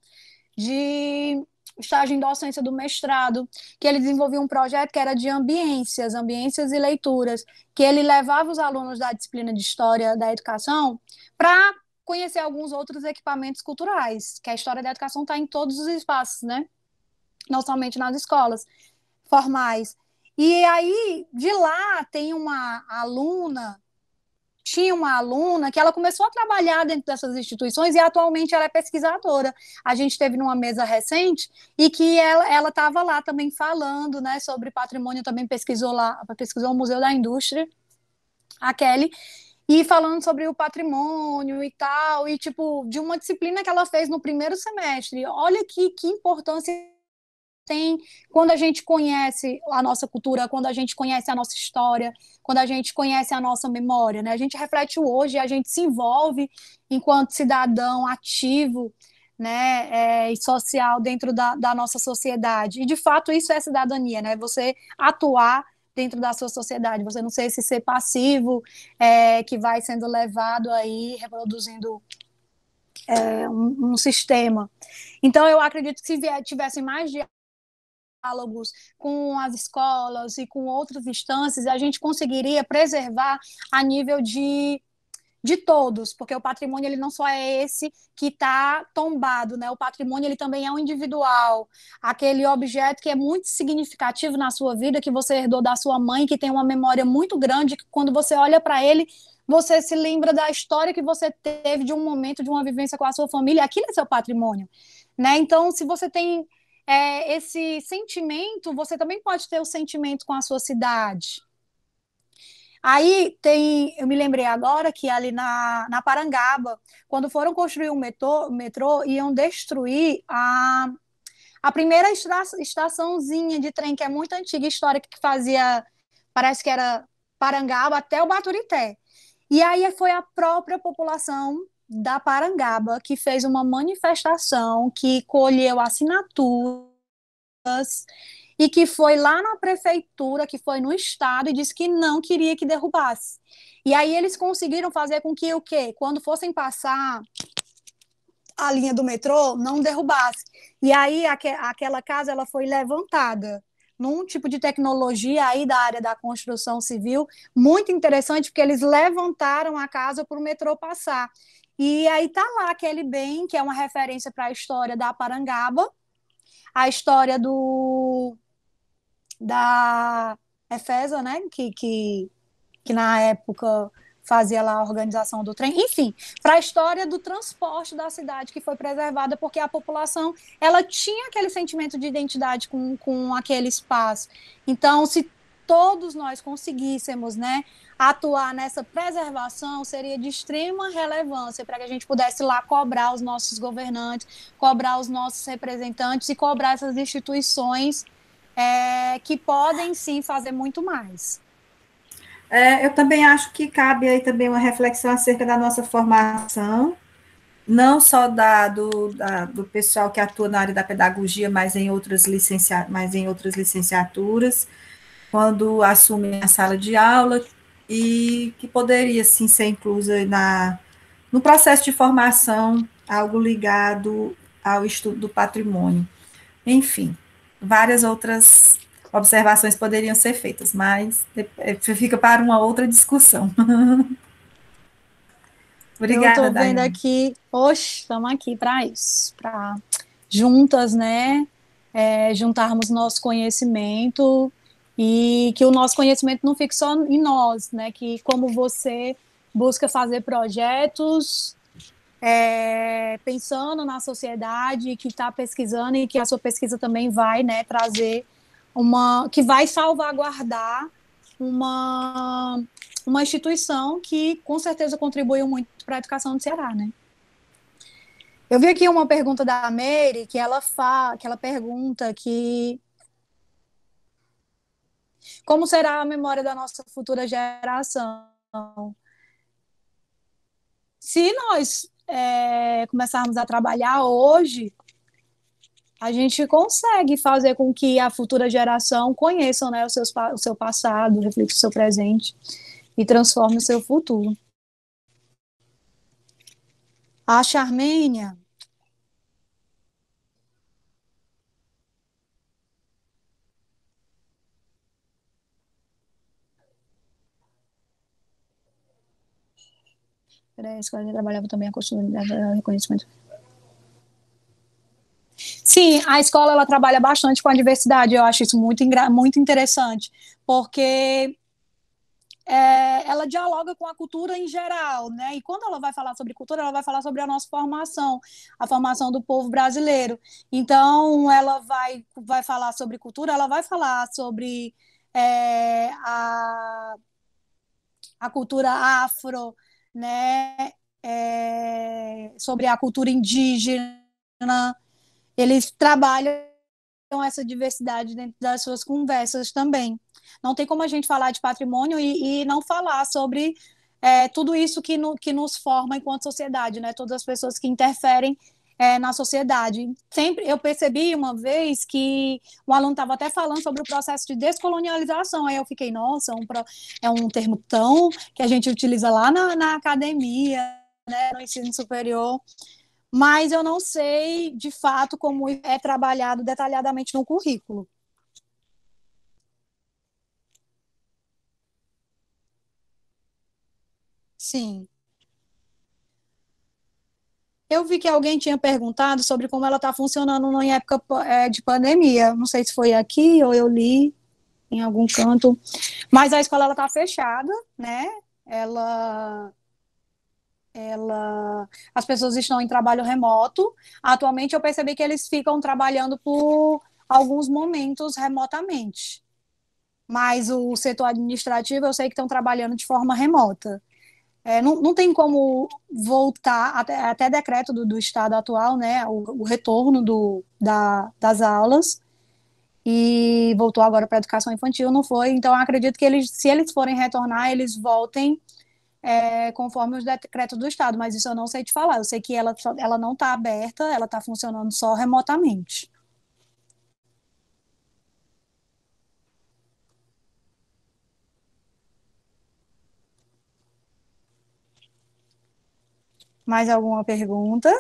Speaker 2: de estágio em docência do mestrado, que ele desenvolvia um projeto que era de ambiências, ambiências e leituras, que ele levava os alunos da disciplina de História da Educação para conhecer alguns outros equipamentos culturais, que a História da Educação está em todos os espaços, né? Não somente nas escolas formais. E aí, de lá, tem uma aluna tinha uma aluna que ela começou a trabalhar dentro dessas instituições e atualmente ela é pesquisadora. A gente teve numa mesa recente e que ela estava lá também falando né, sobre patrimônio, também pesquisou lá, pesquisou o Museu da Indústria, a Kelly, e falando sobre o patrimônio e tal, e tipo, de uma disciplina que ela fez no primeiro semestre. Olha que, que importância tem, quando a gente conhece a nossa cultura, quando a gente conhece a nossa história, quando a gente conhece a nossa memória, né? A gente reflete o hoje, a gente se envolve enquanto cidadão ativo, né, é, e social dentro da, da nossa sociedade. E de fato isso é cidadania, né? Você atuar dentro da sua sociedade. Você não sei se ser passivo é, que vai sendo levado aí reproduzindo é, um, um, sistema. Então eu acredito que se vier, tivessem mais diálogos com as escolas e com outras instâncias, a gente conseguiria preservar a nível de de todos, porque o patrimônio ele não só é esse que está tombado, né? O patrimônio ele também é um individual, aquele objeto que é muito significativo na sua vida, que você herdou da sua mãe, que tem uma memória muito grande, que quando você olha para ele você se lembra da história que você teve de um momento, de uma vivência com a sua família, aquilo é seu patrimônio, né? Então, se você tem é, esse sentimento, você também pode ter o sentimento com a sua cidade. Aí tem, eu me lembrei agora que ali na, na Parangaba, quando foram construir o metrô, metrô iam destruir a, a primeira estra, estaçãozinha de trem, que é muito antiga, histórica, que fazia, parece que era Parangaba até o Baturité. E aí foi a própria população da Parangaba, que fez uma manifestação que colheu assinaturas e que foi lá na prefeitura, que foi no estado e disse que não queria que derrubasse. E aí eles conseguiram fazer com que o quê? Quando fossem passar a linha do metrô, não derrubasse. E aí aqu aquela casa ela foi levantada num tipo de tecnologia aí da área da construção civil muito interessante, porque eles levantaram a casa para o metrô passar. E aí tá lá aquele bem, que é uma referência para a história da Parangaba, a história do da Efesa, né, que, que, que na época fazia lá a organização do trem, enfim, para a história do transporte da cidade que foi preservada porque a população ela tinha aquele sentimento de identidade com, com aquele espaço. Então, se todos nós conseguíssemos né, atuar nessa preservação seria de extrema relevância para que a gente pudesse lá cobrar os nossos governantes, cobrar os nossos representantes
Speaker 4: e cobrar essas instituições é, que podem sim fazer muito mais. É, eu também acho que cabe aí também uma reflexão acerca da nossa formação, não só da, do, da, do pessoal que atua na área da pedagogia, mas em outras, licencia, mas em outras licenciaturas quando assumem a sala de aula e que poderia sim ser inclusa na, no processo de formação, algo ligado ao estudo do patrimônio. Enfim, várias outras observações poderiam ser feitas, mas eh, fica para uma outra discussão. Obrigada. estou vendo
Speaker 2: aqui, oxe, estamos aqui para isso, para juntas, né? É, juntarmos nosso conhecimento e que o nosso conhecimento não fique só em nós, né? Que como você busca fazer projetos é, pensando na sociedade, que está pesquisando e que a sua pesquisa também vai, né, trazer uma que vai salvaguardar uma uma instituição que com certeza contribuiu muito para a educação do Ceará, né? Eu vi aqui uma pergunta da Mary que ela fa, que ela pergunta que como será a memória da nossa futura geração? Se nós é, começarmos a trabalhar hoje, a gente consegue fazer com que a futura geração conheça né, o, seus, o seu passado, reflita o seu presente e transforme o seu futuro. A Charmênia Era a escola trabalhava também a continuidade do reconhecimento. Sim, a escola ela trabalha bastante com a diversidade, eu acho isso muito, muito interessante, porque é, ela dialoga com a cultura em geral, né? E quando ela vai falar sobre cultura, ela vai falar sobre a nossa formação, a formação do povo brasileiro. Então, ela vai, vai falar sobre cultura, ela vai falar sobre é, a, a cultura afro, né, é, sobre a cultura indígena. Eles trabalham essa diversidade dentro das suas conversas também. Não tem como a gente falar de patrimônio e, e não falar sobre é, tudo isso que, no, que nos forma enquanto sociedade, né? Todas as pessoas que interferem é, na sociedade. Sempre eu percebi uma vez que o aluno estava até falando sobre o processo de descolonialização. Aí eu fiquei, nossa, um é um termo tão que a gente utiliza lá na, na academia, né, no ensino superior. Mas eu não sei de fato como é trabalhado detalhadamente no currículo. Sim. Eu vi que alguém tinha perguntado sobre como ela está funcionando em época é, de pandemia. Não sei se foi aqui ou eu li em algum canto. Mas a escola está fechada, né? Ela ela as pessoas estão em trabalho remoto. Atualmente eu percebi que eles ficam trabalhando por alguns momentos remotamente. Mas o setor administrativo eu sei que estão trabalhando de forma remota. É, não, não tem como voltar, até, até decreto do, do estado atual, né, o, o retorno do, da, das aulas, e voltou agora para a educação infantil, não foi. Então, acredito que eles, se eles forem retornar, eles voltem é, conforme os decretos do Estado, mas isso eu não sei te falar. Eu sei que ela, ela não está aberta, ela está funcionando só remotamente. Mais alguma pergunta?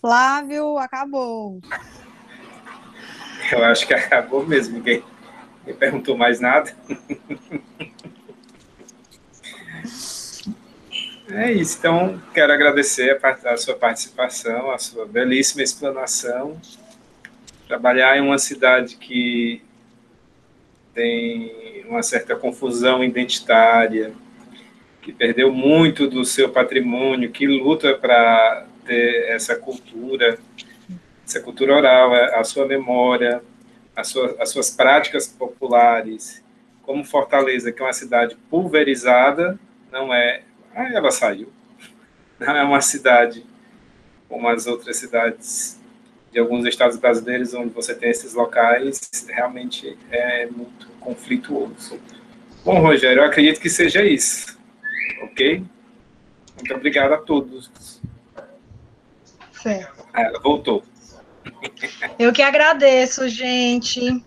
Speaker 4: Flávio, acabou.
Speaker 1: Eu acho que acabou mesmo. Quem, quem perguntou mais nada? É isso. Então, quero agradecer a, a sua participação, a sua belíssima explanação. Trabalhar em uma cidade que tem uma certa confusão identitária, que perdeu muito do seu patrimônio, que luta para ter essa cultura, essa cultura oral, é, a sua memória, sua, as suas práticas populares, como Fortaleza, que é uma cidade pulverizada, não é. Ah, ela saiu. Não é uma cidade como as outras cidades de alguns estados brasileiros onde você tem esses locais, realmente é muito conflituoso. Bom, Rogério, eu acredito que seja isso. Ok? Muito obrigado a todos. Certo. ela ah, voltou.
Speaker 2: Eu que agradeço, gente.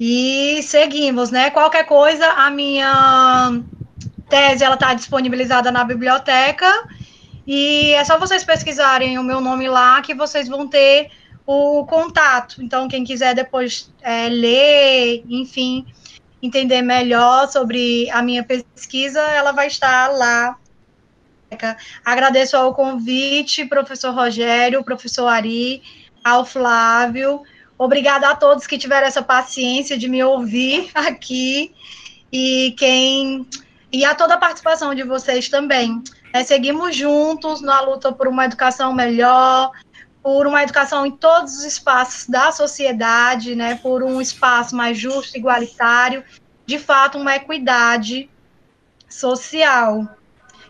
Speaker 2: E seguimos, né? Qualquer coisa, a minha tese ela está disponibilizada na biblioteca. E é só vocês pesquisarem o meu nome lá que vocês vão ter o contato. Então, quem quiser depois é, ler, enfim, entender melhor sobre a minha pesquisa, ela vai estar lá. Agradeço ao convite, professor Rogério, professor Ari, ao Flávio. Obrigada a todos que tiveram essa paciência de me ouvir aqui e quem e a toda a participação de vocês também. É, seguimos juntos na luta por uma educação melhor, por uma educação em todos os espaços da sociedade, né, por um espaço mais justo, igualitário, de fato, uma equidade social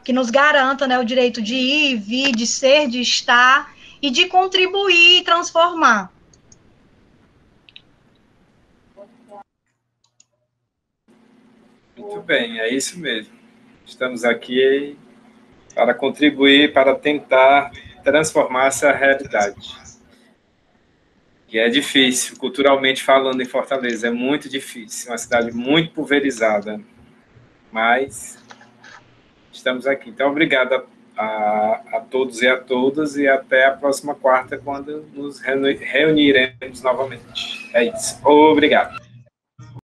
Speaker 2: que nos garanta né, o direito de ir, vir, de ser, de estar e de contribuir e transformar.
Speaker 1: Muito bem, é isso mesmo. Estamos aqui para contribuir, para tentar transformar essa realidade. E é difícil, culturalmente falando, em Fortaleza, é muito difícil, uma cidade muito pulverizada. Mas estamos aqui. Então, obrigado a, a, a todos e a todas, e até a próxima quarta, quando nos reuniremos novamente. É isso. Obrigado.